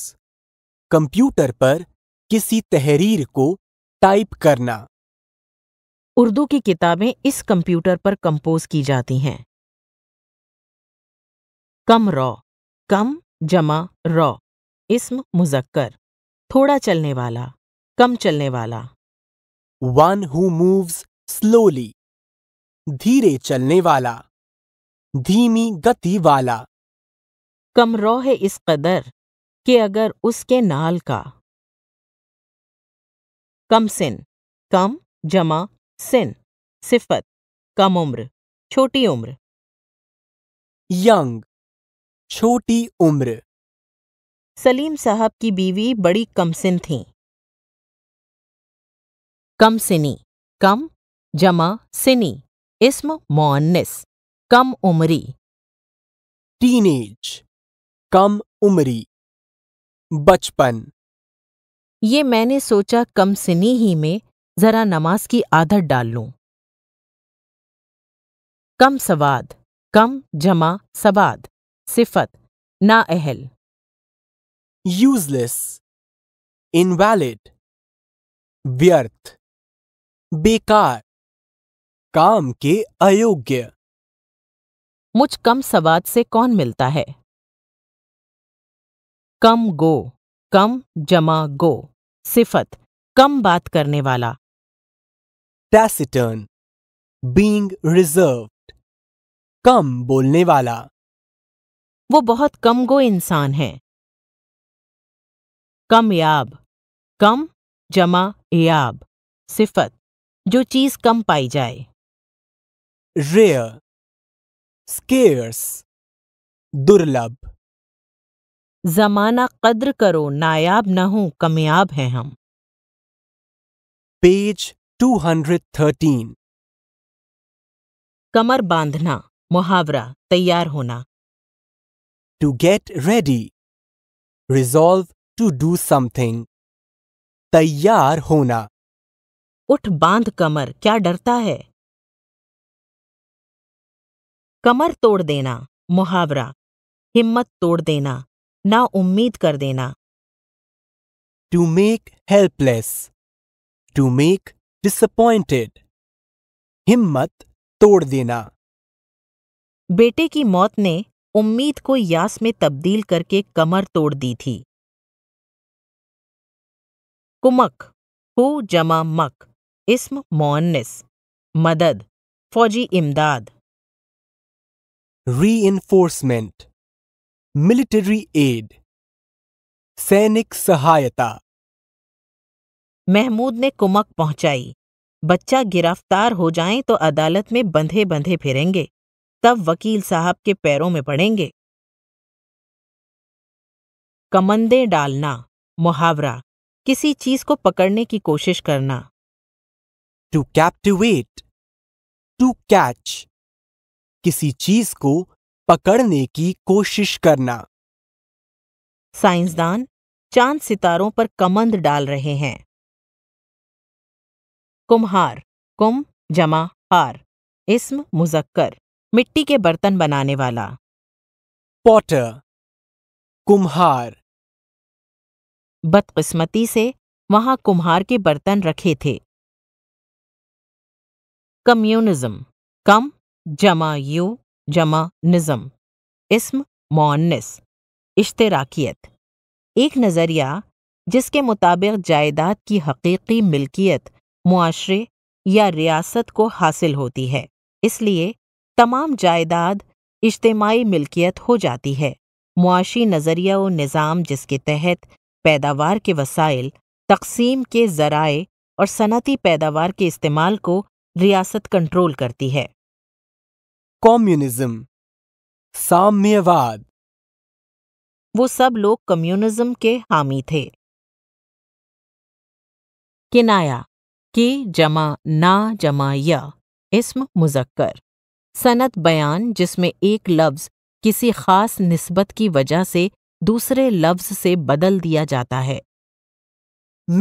कंप्यूटर पर किसी तहरीर को टाइप करना उर्दू की किताबें इस कंप्यूटर पर कंपोज की जाती हैं कम रॉ कम जमा रॉ इसम मुजक्कर थोड़ा चलने वाला कम चलने वाला वन हु मूव्स स्लोली धीरे चलने वाला धीमी गति वाला है इस कदर कि अगर उसके नाल का कम सिन कम जमा सिन सिफत कम उम्र छोटी उम्र यंग छोटी उम्र सलीम साहब की बीवी बड़ी कमसिन थी कमसिनी कम जमा सिनी इस्म मोन्निस कम उमरी टीनेज कम उम्री बचपन ये मैंने सोचा कम सिनी ही में जरा नमाज की आदत डाल लूं कम सवाद कम जमा सवाद सिफत ना अहल यूजलेस इनवैलिड व्यर्थ बेकार काम के अयोग्य मुझ कम सवाद से कौन मिलता है कम गो कम जमा गो सिफत कम बात करने वाला टैसिटर्न बींग रिजर्व कम बोलने वाला वो बहुत कम गो इंसान है कमयाब कम जमा याब सिफत जो चीज कम पाई जाए रेयर स्केयर्स दुर्लभ जमाना कद्र करो नायाब ना हो कमयाब हैं हम पेज 213 कमर बांधना मुहावरा तैयार होना to get ready resolve to do something तैयार होना उठ बांध कमर क्या डरता है कमर तोड़ देना मुहावरा हिम्मत तोड़ देना ना उम्मीद कर देना to make helpless to make disappointed हिम्मत तोड़ देना बेटे की मौत ने उम्मीद को यास में तब्दील करके कमर तोड़ दी थी कुमक हु जमा मक इसम मोनिस मदद फौजी इमदाद reinforcement, military aid, सैनिक सहायता महमूद ने कुमक पहुंचाई बच्चा गिरफ्तार हो जाए तो अदालत में बंधे बंधे फिरेंगे तब वकील साहब के पैरों में पड़ेंगे कमंदे डालना मुहावरा किसी चीज को पकड़ने की कोशिश करना टू कैप्टिवेट टू कैच किसी चीज को पकड़ने की कोशिश करना साइंसदान चांद सितारों पर कमंद डाल रहे हैं कुम्हार कुम जमा हार इसम मुजक्कर मिट्टी के बर्तन बनाने वाला पॉटर कुम्हार बदकिस्मती से वहां कुम्हार के बर्तन रखे थे कम्युनिज्म कम जमा यू जमा निज़म इसम मोनस इश्तराकियत एक नज़रिया जिसके मुताबिक जायदाद की हकीकी मिल्कियत मुआरे या रियासत को हासिल होती है इसलिए तमाम जायदाद इज्तमाही मिल्कियत हो जाती है मुआशी नज़रिया व निज़ाम जिसके तहत पैदावार के वसाइल तकसीम के ज़राए और सनती पैदावार के इस्तेमाल को रियासत कंट्रोल करती है कॉम्युनिज्म साम्यवाद वो सब लोग कम्युनिज्म के हामी थे किनाया के जमा ना जमा या इसम मुजक्कर सनत बयान जिसमें एक लफ्ज किसी खास नस्बत की वजह से दूसरे लफ्ज से बदल दिया जाता है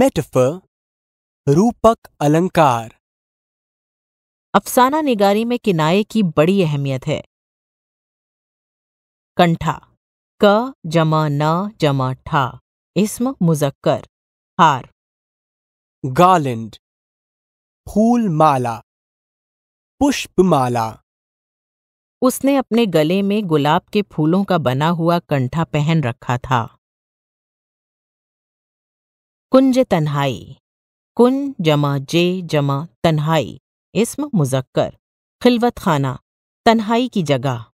मेटफ रूपक अलंकार अफसाना निगारी में किनारे की बड़ी अहमियत है कंठा क जमा न जमा ठा इस्म मुजक्कर हार गालिंड फूल माला पुष्प माला उसने अपने गले में गुलाब के फूलों का बना हुआ कंठा पहन रखा था कुंज तन्हाई कुन जमा जे जमा तन्हाई इसम मुजक्कर खिलवत खाना तन्हाई की जगह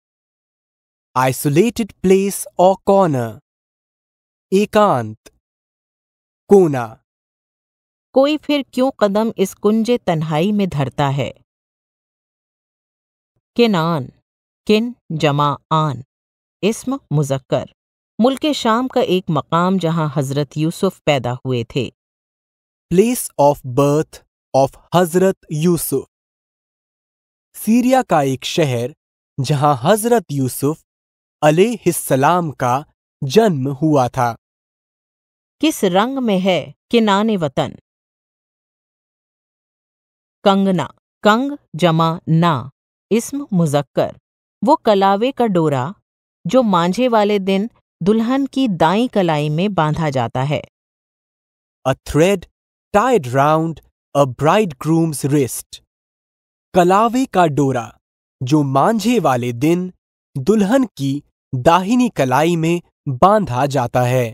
आइसोलेटेड प्लेस और कॉर्नर एकांत कोना कोई फिर क्यों कदम इस कुंजे तन्हाई में धरता है किनान किन जमा आन इसम मुजक्कर मुल्क शाम का एक मकाम जहां हजरत यूसुफ पैदा हुए थे प्लेस ऑफ बर्थ ऑफ हजरत यूसुफ सीरिया का एक शहर जहां हजरत यूसुफ हिस्सलाम का जन्म हुआ था किस रंग में है किनाने वतन कंगना कंग जमा ना इसम मुजक्कर वो कलावे का डोरा जो मांझे वाले दिन दुल्हन की दाई कलाई में बांधा जाता है a thread tied round a bridegroom's wrist कलावे का डोरा जो मांझे वाले दिन दुल्हन की दाहिनी कलाई में बांधा जाता है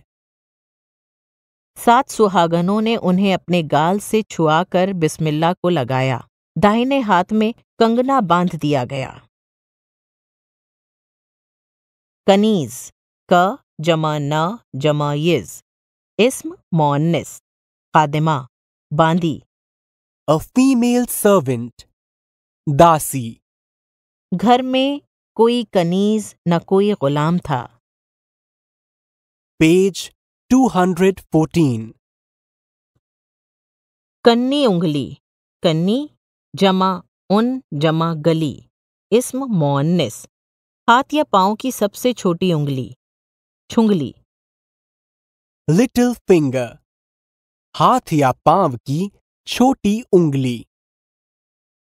सात सुहागनों ने उन्हें अपने गाल से छुआकर बिस्मिल्ला को लगाया दाहिने हाथ में कंगना बांध दिया गया कनीज क जमा न जमा यज इसम मोन्निस खादिमा बांदी अ फीमेल सर्वेंट दासी घर में कोई कनीज न कोई गुलाम था पेज 214 कन्नी उंगली कन्नी जमा उन जमा गली इसम मोन्निस हाथ या पांव की सबसे छोटी उंगली छुंगली लिटिल फिंगर हाथ या पांव की छोटी उंगली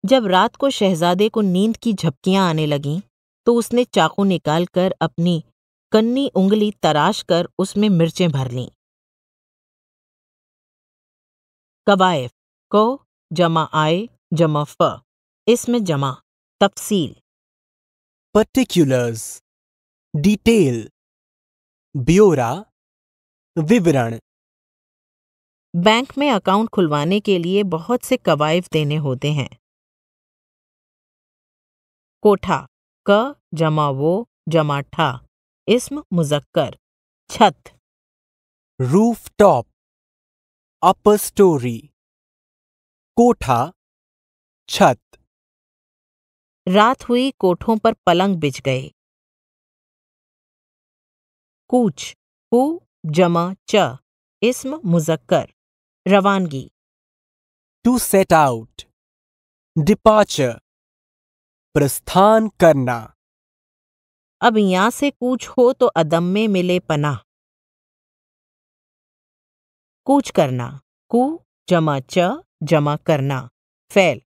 जब रात को शहजादे को नींद की झपकियां आने लगीं तो उसने चाकू निकालकर अपनी कन्नी उंगली तराश कर उसमें मिर्चें भर लीं कवायफ को जमा आए जमा फ इसमें जमा तफसील पर्टिकुलर्स डिटेल ब्योरा विवरण बैंक में अकाउंट खुलवाने के लिए बहुत से कवायफ देने होते हैं कोठा क जमा वो जमा ठा इसम मुजक्कर छत रूफ टॉप अपर स्टोरी कोठा छत रात हुई कोठों पर पलंग बिछ गए कूच कु जमा च इसम मुजक्कर रवानगी टू सेट आउट डिपार्चर प्रस्थान करना अब यहां से कूच हो तो अदम में मिले पना कूच करना कू जमा च जमा करना फैल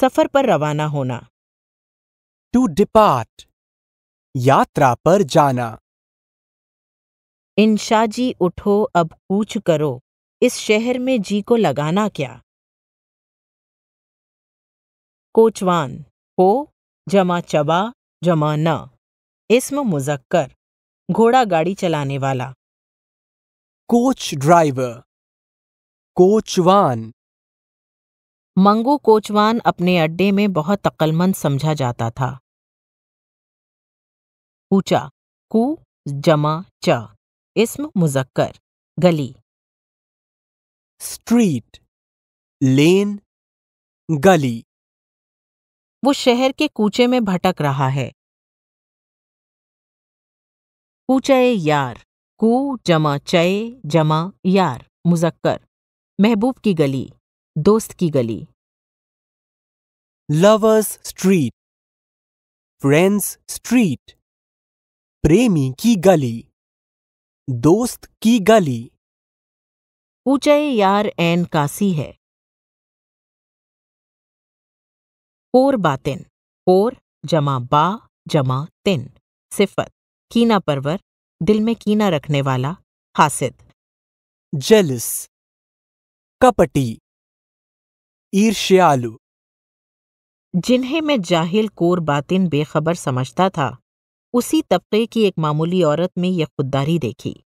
सफर पर रवाना होना टू डिपार्ट यात्रा पर जाना इंशाजी उठो अब कूच करो इस शहर में जी को लगाना क्या कोचवान हो जमा चबा जमा न इसम मुजक्कर घोड़ा गाड़ी चलाने वाला कोच ड्राइवर कोचवान मंगू कोचवान अपने अड्डे में बहुत अक्लमंद समझा जाता था ऊंचा कु जमा च इसम मुजक्कर गली स्ट्रीट लेन गली वो शहर के कूचे में भटक रहा है कूचए यार कू जमा चय जमा यार मुजक्कर महबूब की गली दोस्त की गली लवर्स स्ट्रीट फ्रेंड्स स्ट्रीट प्रेमी की गली दोस्त की गली ऊंचाई यार एन कासी है कोर बातिन कोर जमा बा जमा तिन सिफत कीना परवर दिल में कीना रखने वाला हासिद जेलिस कपटी ईर्ष्यालु जिन्हें मैं जाहिल कोर बातिन बेखबर समझता था उसी तबके की एक मामूली औरत में यह खुददारी देखी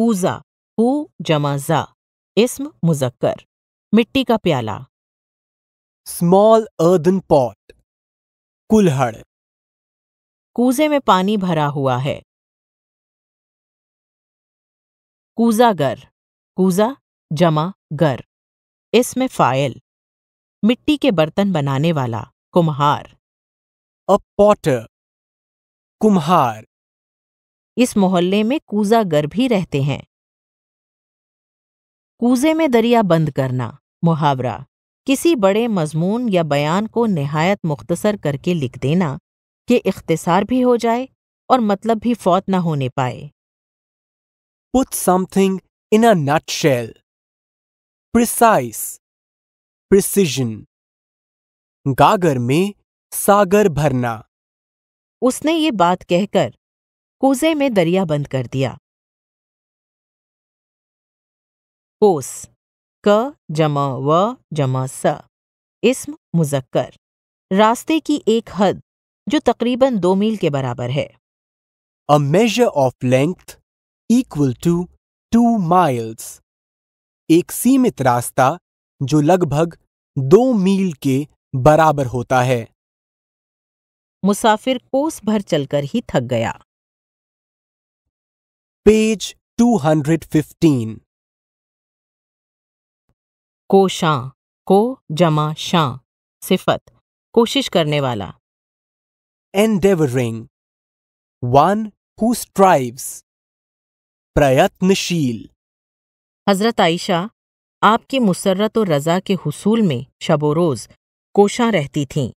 ऊजा हु जमा जा इसम मुजक्कर मिट्टी का प्याला स्मॉल अर्दन पॉट कुल्हड़ कूजे में पानी भरा हुआ है कूजागर कूजा जमा गर इसमें फाइल मिट्टी के बर्तन बनाने वाला कुम्हार अ पॉटर कुम्हार इस मोहल्ले में कूजागर भी रहते हैं कूजे में दरिया बंद करना मुहावरा किसी बड़े मजमून या बयान को नहायत मुख्तसर करके लिख देना कि इख्तिसार भी हो जाए और मतलब भी फौत ना होने पाए something in a a nutshell. Precise precision गागर में सागर भरना उसने ये बात कहकर कोजे में दरिया बंद कर दिया कोस क जमा व जमा स इस्म मुजक्कर रास्ते की एक हद जो तकरीबन दो मील के बराबर है a measure of length equal to two miles एक सीमित रास्ता जो लगभग दो मील के बराबर होता है मुसाफिर कोस भर चलकर ही थक गया हंड्रेड 215 कोशा को जमा शां सिफत कोशिश करने वाला एंडेवरिंग वन हु स्ट्राइव्स प्रयत्नशील हजरत आयशा आपकी मुसरत और रजा के हुसूल में शबोरोज कोशां रहती थीं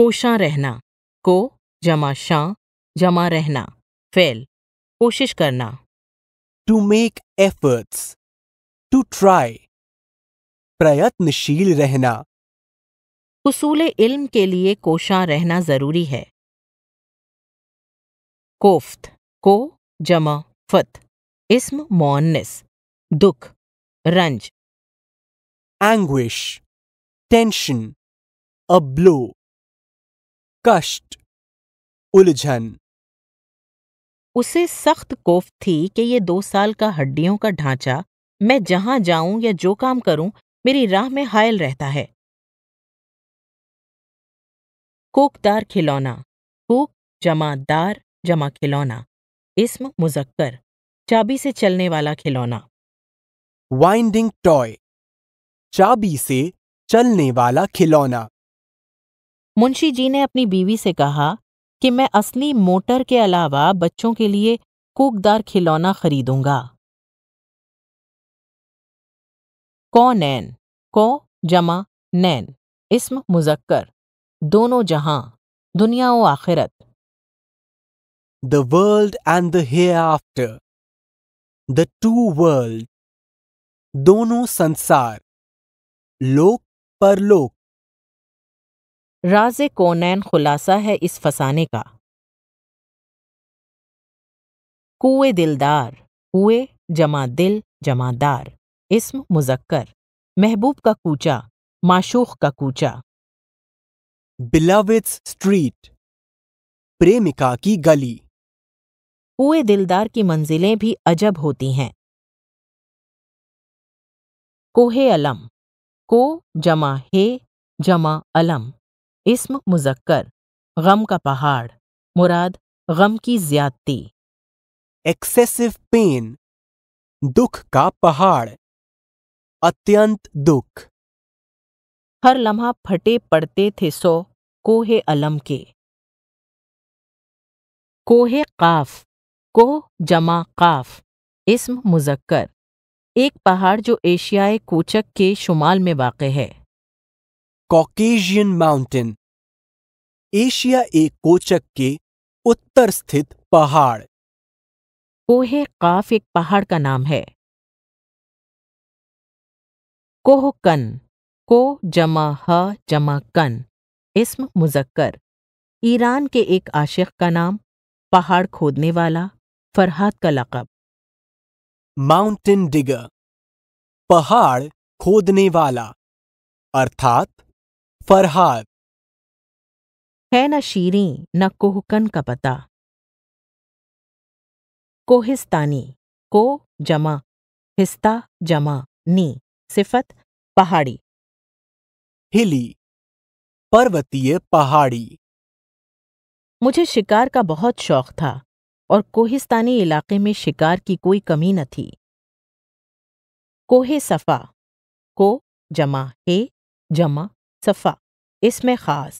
कोशां रहना को जमा शां जमा रहना फेल कोशिश करना to make efforts to try प्रयत्नशील रहना उसूल इल्म के लिए कोशा रहना जरूरी है कोफ्त को जमा फत इसम मोनिस दुख रंज एंग्विश टेंशन अब्लो कष्ट उलझन उसे सख्त कोफ थी कि ये दो साल का हड्डियों का ढांचा मैं जहां जाऊं या जो काम करूं मेरी राह में हायल रहता है कोकदार खिलौना कोक जमा दार जमा खिलौना इसम मुजक्कर चाबी से चलने वाला खिलौना वाइंडिंग टॉय चाबी से चलने वाला खिलौना मुंशी जी ने अपनी बीवी से कहा कि मैं असली मोटर के अलावा बच्चों के लिए कोकदार खिलौना खरीदूंगा कौनैन को जमा नैन इस्म मुजक्कर दोनों जहां दुनिया व आखिरत the world and the hereafter the two world दोनों संसार लोक परलोक राज कोनैन खुलासा है इस फसाने का कुए दिलदार कुए जमा दिल जमादार इसम मुजक्कर महबूब का कूचा माशूख का कूचा बिलावित स्ट्रीट प्रेमिका की गली कुए दिलदार की मंजिलें भी अजब होती हैं कोहे अलम को जमा हे जमा अलम इसम मुजक्कर गम का पहाड़ मुराद गम की ज्यादती एक्सेसिव पेन दुख का पहाड़ अत्यंत दुख हर लम्हा फटे पड़ते थे सो कोहे अलम के कोहे काफ को जमा काफ इसम मुजक्कर एक पहाड़ जो एशियाई कोचक के शुमाल में वाक़ है कॉकेशियन माउंटेन एशिया एक कोचक के उत्तर स्थित पहाड़ कोहे काफ एक पहाड़ का नाम है कोहकन को जमा ह जमा कन इस्म मुजक्कर ईरान के एक आशिक का नाम पहाड़ खोदने वाला फरहाद का लकब माउंटेन डिगर पहाड़ खोदने वाला अर्थात फरहाद है न शीरी न कोहकन का पता कोहिस्तानी को जमा हिस्ता जमा नी सिफत पहाड़ी हिली पर्वतीय पहाड़ी मुझे शिकार का बहुत शौक था और कोहिस्तानी इलाके में शिकार की कोई कमी न थी कोहे सफ़ा को जमा हे जमा सफ़ा इसमें ख़ास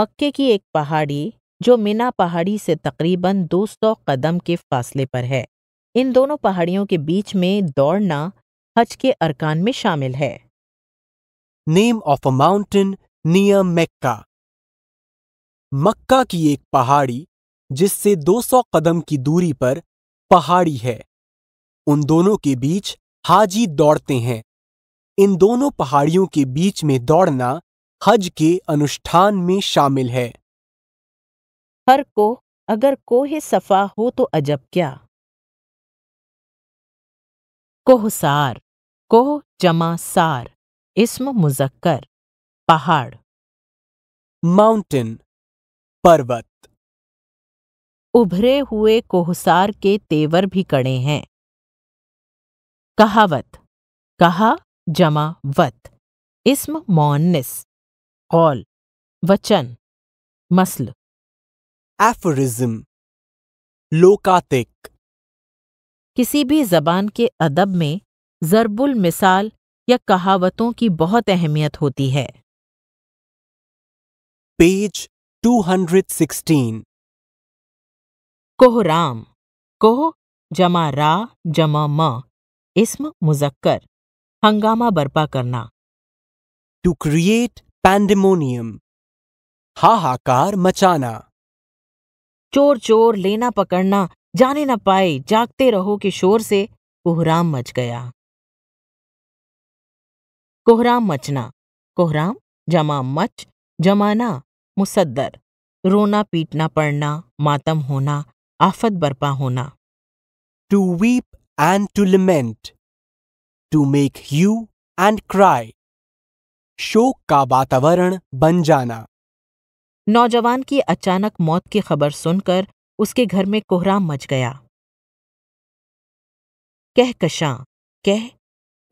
मक्के की एक पहाड़ी जो मिना पहाड़ी से तकरीबन 200 कदम के फासले पर है इन दोनों पहाड़ियों के बीच में दौड़ना हज के अरकान में शामिल है name of a mountain near Mecca Mecca की एक पहाड़ी जिससे 200 कदम की दूरी पर पहाड़ी है उन दोनों के बीच हाजी दौड़ते हैं इन दोनों पहाड़ियों के बीच में दौड़ना हज के अनुष्ठान में शामिल है हर को अगर कोहे सफा हो तो अजब क्या कोहसार कोह जमा सार इसम मुजक्कर पहाड़ माउंटेन पर्वत उभरे हुए कोहसार के तेवर भी कड़े हैं कहावत कहा जमा वत इसम मौनिस कौल वचन मसल एफरिज्म लोकातिक किसी भी जबान के अदब में जरबुल मिसाल या कहावतों की बहुत अहमियत होती है पेज 216 कोहराम कोह जमा रा जमा म इसम मुजक्कर हंगामा बर्पा करना टू क्रिएट पैंडेमोनियम हाहाकार मचाना चोर चोर लेना पकड़ना जाने न पाए जागते रहो के शोर से कोहराम मच गया कोहराम मचना कोहराम जमा मच जमाना मुसद्दर रोना पीटना पड़ना मातम होना आफत बर्पा होना to weep and to lament to make you and cry शोक का वातावरण बन जाना नौजवान की अचानक मौत की खबर सुनकर उसके घर में कोहराम मच गया कह कशा कह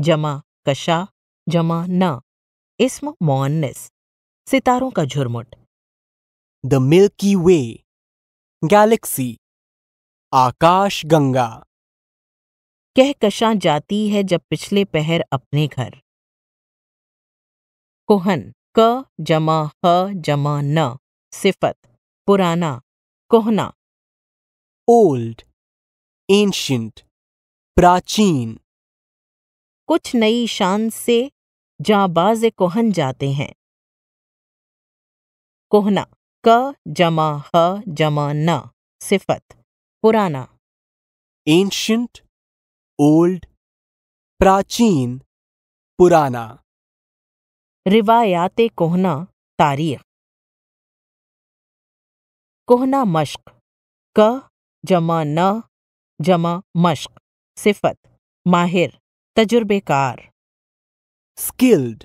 जमा कशा जमा न इसम मोन्निस सितारों का झुरमुट द मिल्की वे गैलेक्सी आकाश गंगा कह कशा जाती है जब पिछले पहर अपने घर कोहन क जमा ह जमा न सिफत पुराना कोहना ओल्ड एंशियंट प्राचीन कुछ नई शान से जाबाज कोहन जाते हैं कोहना क जमा ह जमा न सिफत पुराना एंशियंट ओल्ड प्राचीन पुराना रिवायात कोहना तारीख कोहना मश्क क जमा न जमा मश्क सिफत माहिर तजुर्बेकार स्किल्ड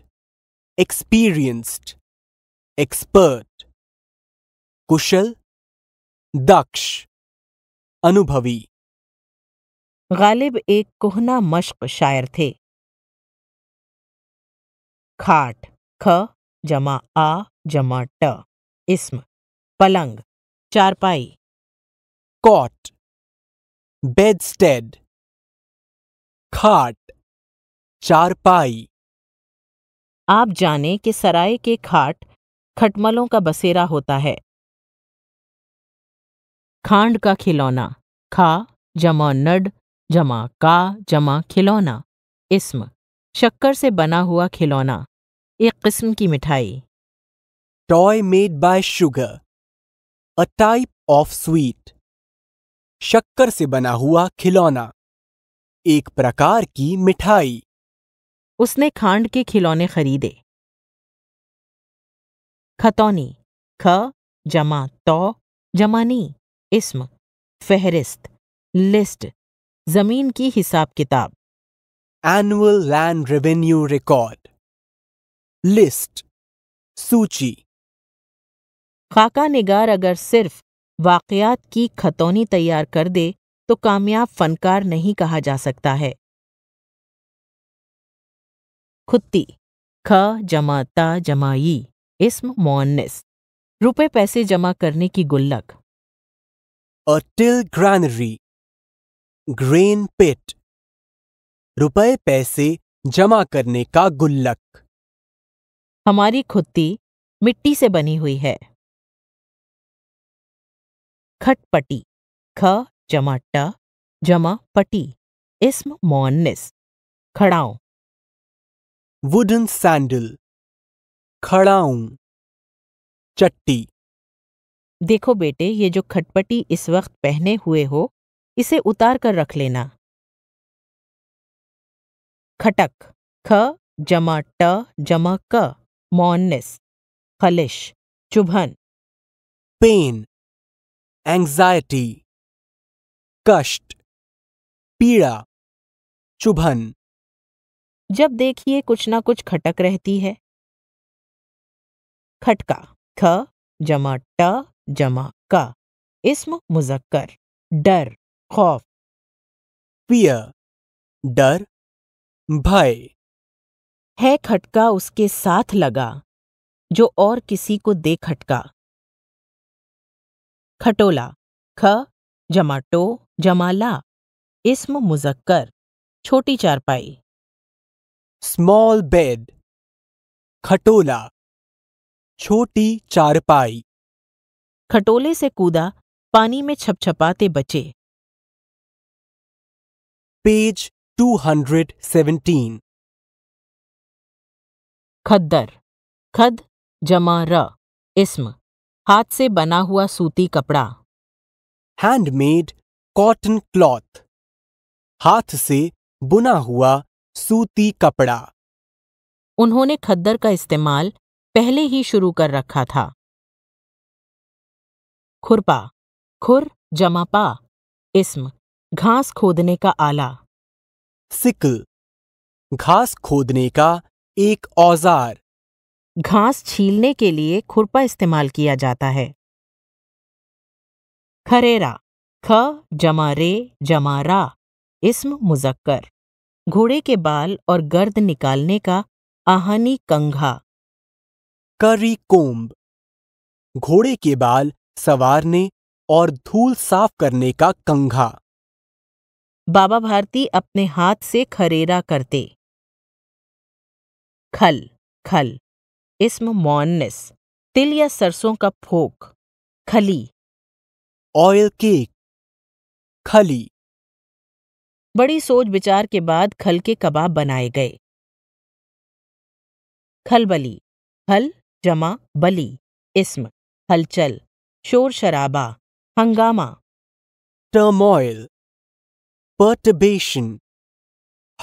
एक्सपीरियंस्ड एक्सपर्ट कुशल दक्ष अनुभवी गालिब एक कोहना मश्क शायर थे खाट ख जमा आ जमा ट इसम पलंग चारपाई कॉट बेडस्टेड खाट चारपाई आप जाने के सराय के खाट खटमलों का बसेरा होता है खांड का खिलौना खा जमा नड जमा का जमा खिलौना इसम शक्कर से बना हुआ खिलौना एक किस्म की मिठाई toy made by sugar a type of sweet शक्कर से बना हुआ खिलौना एक प्रकार की मिठाई उसने खांड के खिलौने खरीदे खतौनी ख जमा तो जमानी इसम फहरिस्त लिस्ट जमीन की हिसाब किताब annual land revenue record list सूची खाका निगार अगर सिर्फ वाकयात की खतौनी तैयार कर दे तो कामयाब फनकार नहीं कहा जा सकता है खुत्ती ख जमा ता जमाई इसम मोन्निस रुपए पैसे जमा करने की गुल्लक अटिल ग्रैनरी ग्रेन पिट रुपए पैसे जमा करने का गुल्लक हमारी खुद्ती मिट्टी से बनी हुई है खटपटी ख जमा ट जमा पटी इसम मोनिस खड़ाओ वुडन सैंडल खड़ाऊ चट्टी देखो बेटे ये जो खटपटी इस वक्त पहने हुए हो इसे उतार कर रख लेना खटक ख जमा ट जमा क मोनिस खलिश चुभन पेन एंग्जाइटी कष्ट पीड़ा चुभन जब देखिए कुछ ना कुछ खटक रहती है खटका ख जमा ट जमा क इसम मुजक्कर डर खौफ पिय डर भय है खटका उसके साथ लगा जो और किसी को दे खटका खटोला ख जमाटो जमाला इसम मुजक्कर छोटी चारपाई स्मॉल बेड खटोला छोटी चारपाई खटोले से कूदा पानी में छपछपाते बचे पेज 217 खद्दर खद जमा र इसम हाथ से बना हुआ सूती कपड़ा हैंडमेड कॉटन क्लॉथ हाथ से बुना हुआ सूती कपड़ा उन्होंने खद्दर का इस्तेमाल पहले ही शुरू कर रखा था खुरपा खुर जमा पा इसम घास खोदने का आला सिकल घास खोदने का एक औजार घास छीलने के लिए खुरपा इस्तेमाल किया जाता है खरेरा ख जमा रे जमा रा इसम मुजक्कर घोड़े के बाल और गर्द निकालने का आहनी कंघा करी कोम्ब घोड़े के बाल सवारने और धूल साफ करने का कंघा बाबा भारती अपने हाथ से खरेरा करते खल खल इसम मौनस तिल या सरसों का फोक खली ऑयल केक खली बड़ी सोच विचार के बाद खल के कबाब बनाए गए खलबली खल जमा बली इसम हलचल शोर शराबा हंगामा टर्मोइल perturbation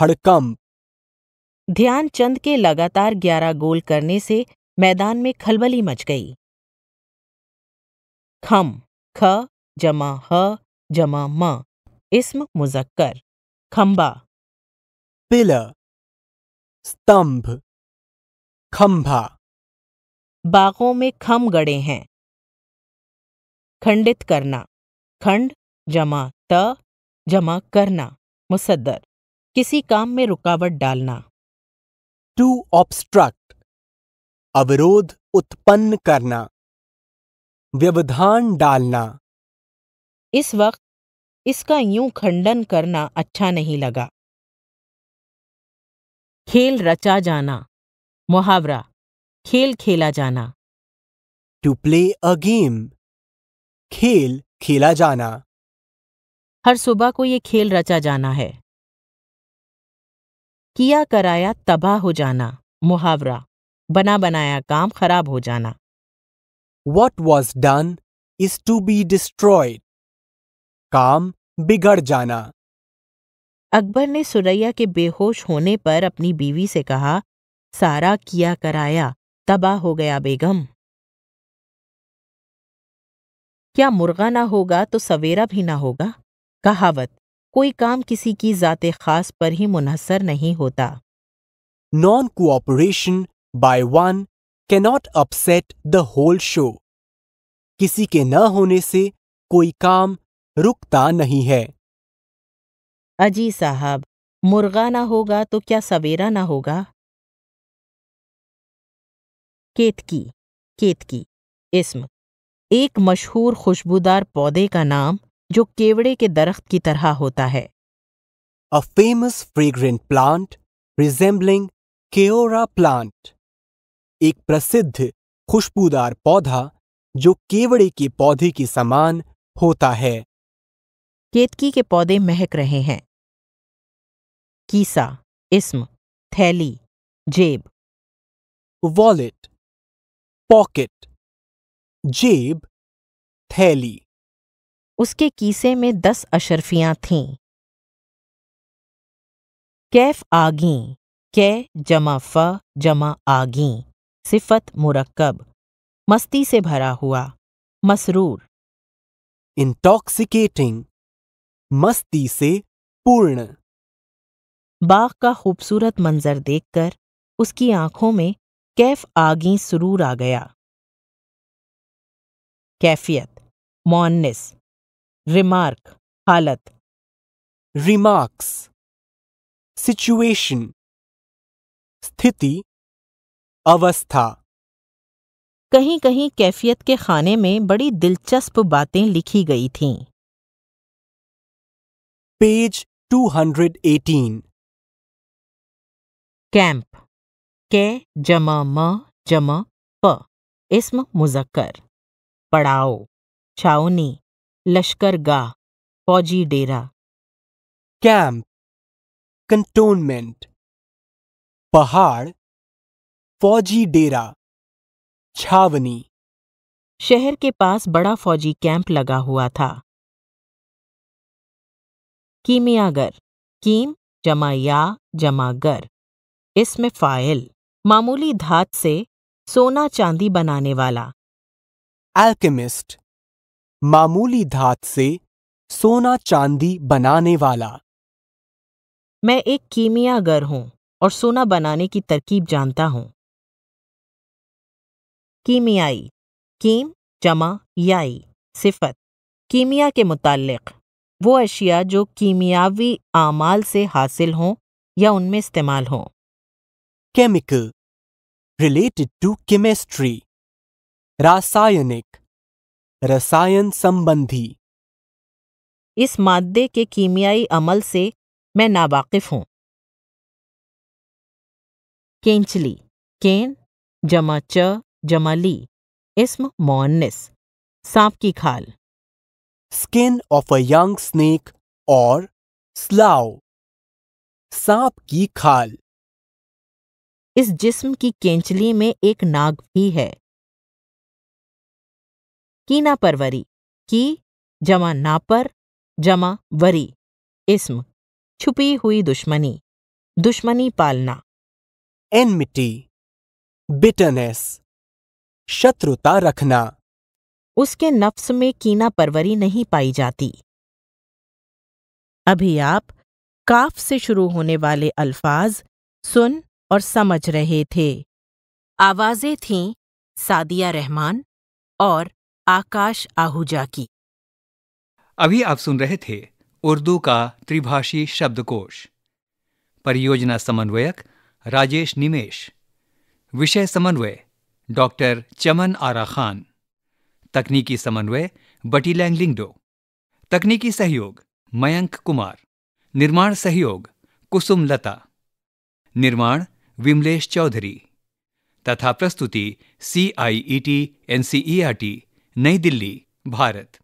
हड़कंप ध्यानचंद के लगातार ग्यारह गोल करने से मैदान में खलबली मच गई खम ख जमा ह जमा म इसम मुजक्कर खम्बा पिलर स्तंभ खम्भा बागों में खम गड़े हैं खंडित करना खंड जमा त जमा करना मुसद्दर किसी काम में रुकावट डालना टू ऑब्स्ट्रक्ट अवरोध उत्पन्न करना व्यवधान डालना इस वक्त इसका यूं खंडन करना अच्छा नहीं लगा खेल रचा जाना मुहावरा खेल खेला जाना टू प्ले अ गेम खेल खेला जाना हर सुबह को ये खेल रचा जाना है किया कराया तबाह हो जाना मुहावरा बना बनाया काम खराब हो जाना what was done is to be destroyed काम बिगड़ जाना अकबर ने सुरैया के बेहोश होने पर अपनी बीवी से कहा सारा किया कराया तबाह हो गया बेगम क्या मुर्गा ना होगा तो सवेरा भी ना होगा कहावत कोई काम किसी की जाते खास पर ही मुनहसर नहीं होता non cooperation by one cannot upset the whole show किसी के न होने से कोई काम रुकता नहीं है अजी साहब मुर्गा ना होगा तो क्या सवेरा ना होगा केतकी केतकी इसम एक मशहूर खुशबूदार पौधे का नाम जो केवड़े के दरख्त की तरह होता है a famous fragrant plant resembling keora plant एक प्रसिद्ध खुशबूदार पौधा जो केवड़े के पौधे के समान होता है केतकी के पौधे महक रहे हैं कीसा इसम थैली जेब वॉलेट पॉकेट जेब थैली उसके कीसे में दस अशरफियां थीं कैफ आगी कै जमा फ जमा आगी सिफत मुरक्कब मस्ती से भरा हुआ मसरूर इंटॉक्सिकेटिंग मस्ती से पूर्ण बाग का खूबसूरत मंजर देखकर उसकी आंखों में कैफ आगी सुरूर आ गया कैफियत मोनिस रिमार्क हालत रिमार्क्स सिचुएशन स्थिति अवस्था कहीं कहीं कैफियत के खाने में बड़ी दिलचस्प बातें लिखी गई थीं पेज 218 कैंप कै जमा म जमा प इसम मुजक्कर पड़ाओ छावनी लश्कर गाह फौजी डेरा कैंप कंटोनमेंट पहाड़ फौजी डेरा छावनी शहर के पास बड़ा फौजी कैंप लगा हुआ था कीमियागर कीम जमा या जमा गर इसमें फाइल मामूली धात से सोना चांदी बनाने वाला एल्केमिस्ट मामूली धात से सोना चांदी बनाने वाला मैं एक कीमियागर हूं और सोना बनाने की तरकीब जानता हूं कीमियाई कीम जमा याई सिफत कीमिया के मुतालिक वो अशिया जो कीमियावी आमाल से हासिल हों या उनमें इस्तेमाल हों केमिकल रिलेटेड टू केमिस्ट्री रासायनिक रसायन संबंधी इस मादे के कीमियाई अमल से मैं नावाकिफ हूं केंचली केन जमा च जमा ली इसम मोनिस सांप की खाल skin of a young snake और स्लाव सांप की खाल इस जिस्म की केंचली में एक नाग भी है कीना परवरी की जमा नापर जमा वरी इसम छुपी हुई दुश्मनी दुश्मनी पालना एनमिटी बिटरनेस शत्रुता रखना उसके नफ्स में कीना परवरी नहीं पाई जाती अभी आप काफ से शुरू होने वाले अल्फाज सुन और समझ रहे थे आवाज़ें थीं सादिया रहमान और आकाश आहूजा की अभी आप सुन रहे थे उर्दू का त्रिभाषी शब्दकोश परियोजना समन्वयक राजेश निमेश विषय समन्वय डॉक्टर चमन आरा खान तकनीकी समन्वय बटी लैंगलिंगडो तकनीकी सहयोग मयंक कुमार निर्माण सहयोग कुसुम लता निर्माण विमलेश चौधरी तथा प्रस्तुति C I E T N C E R T New Delhi Bharat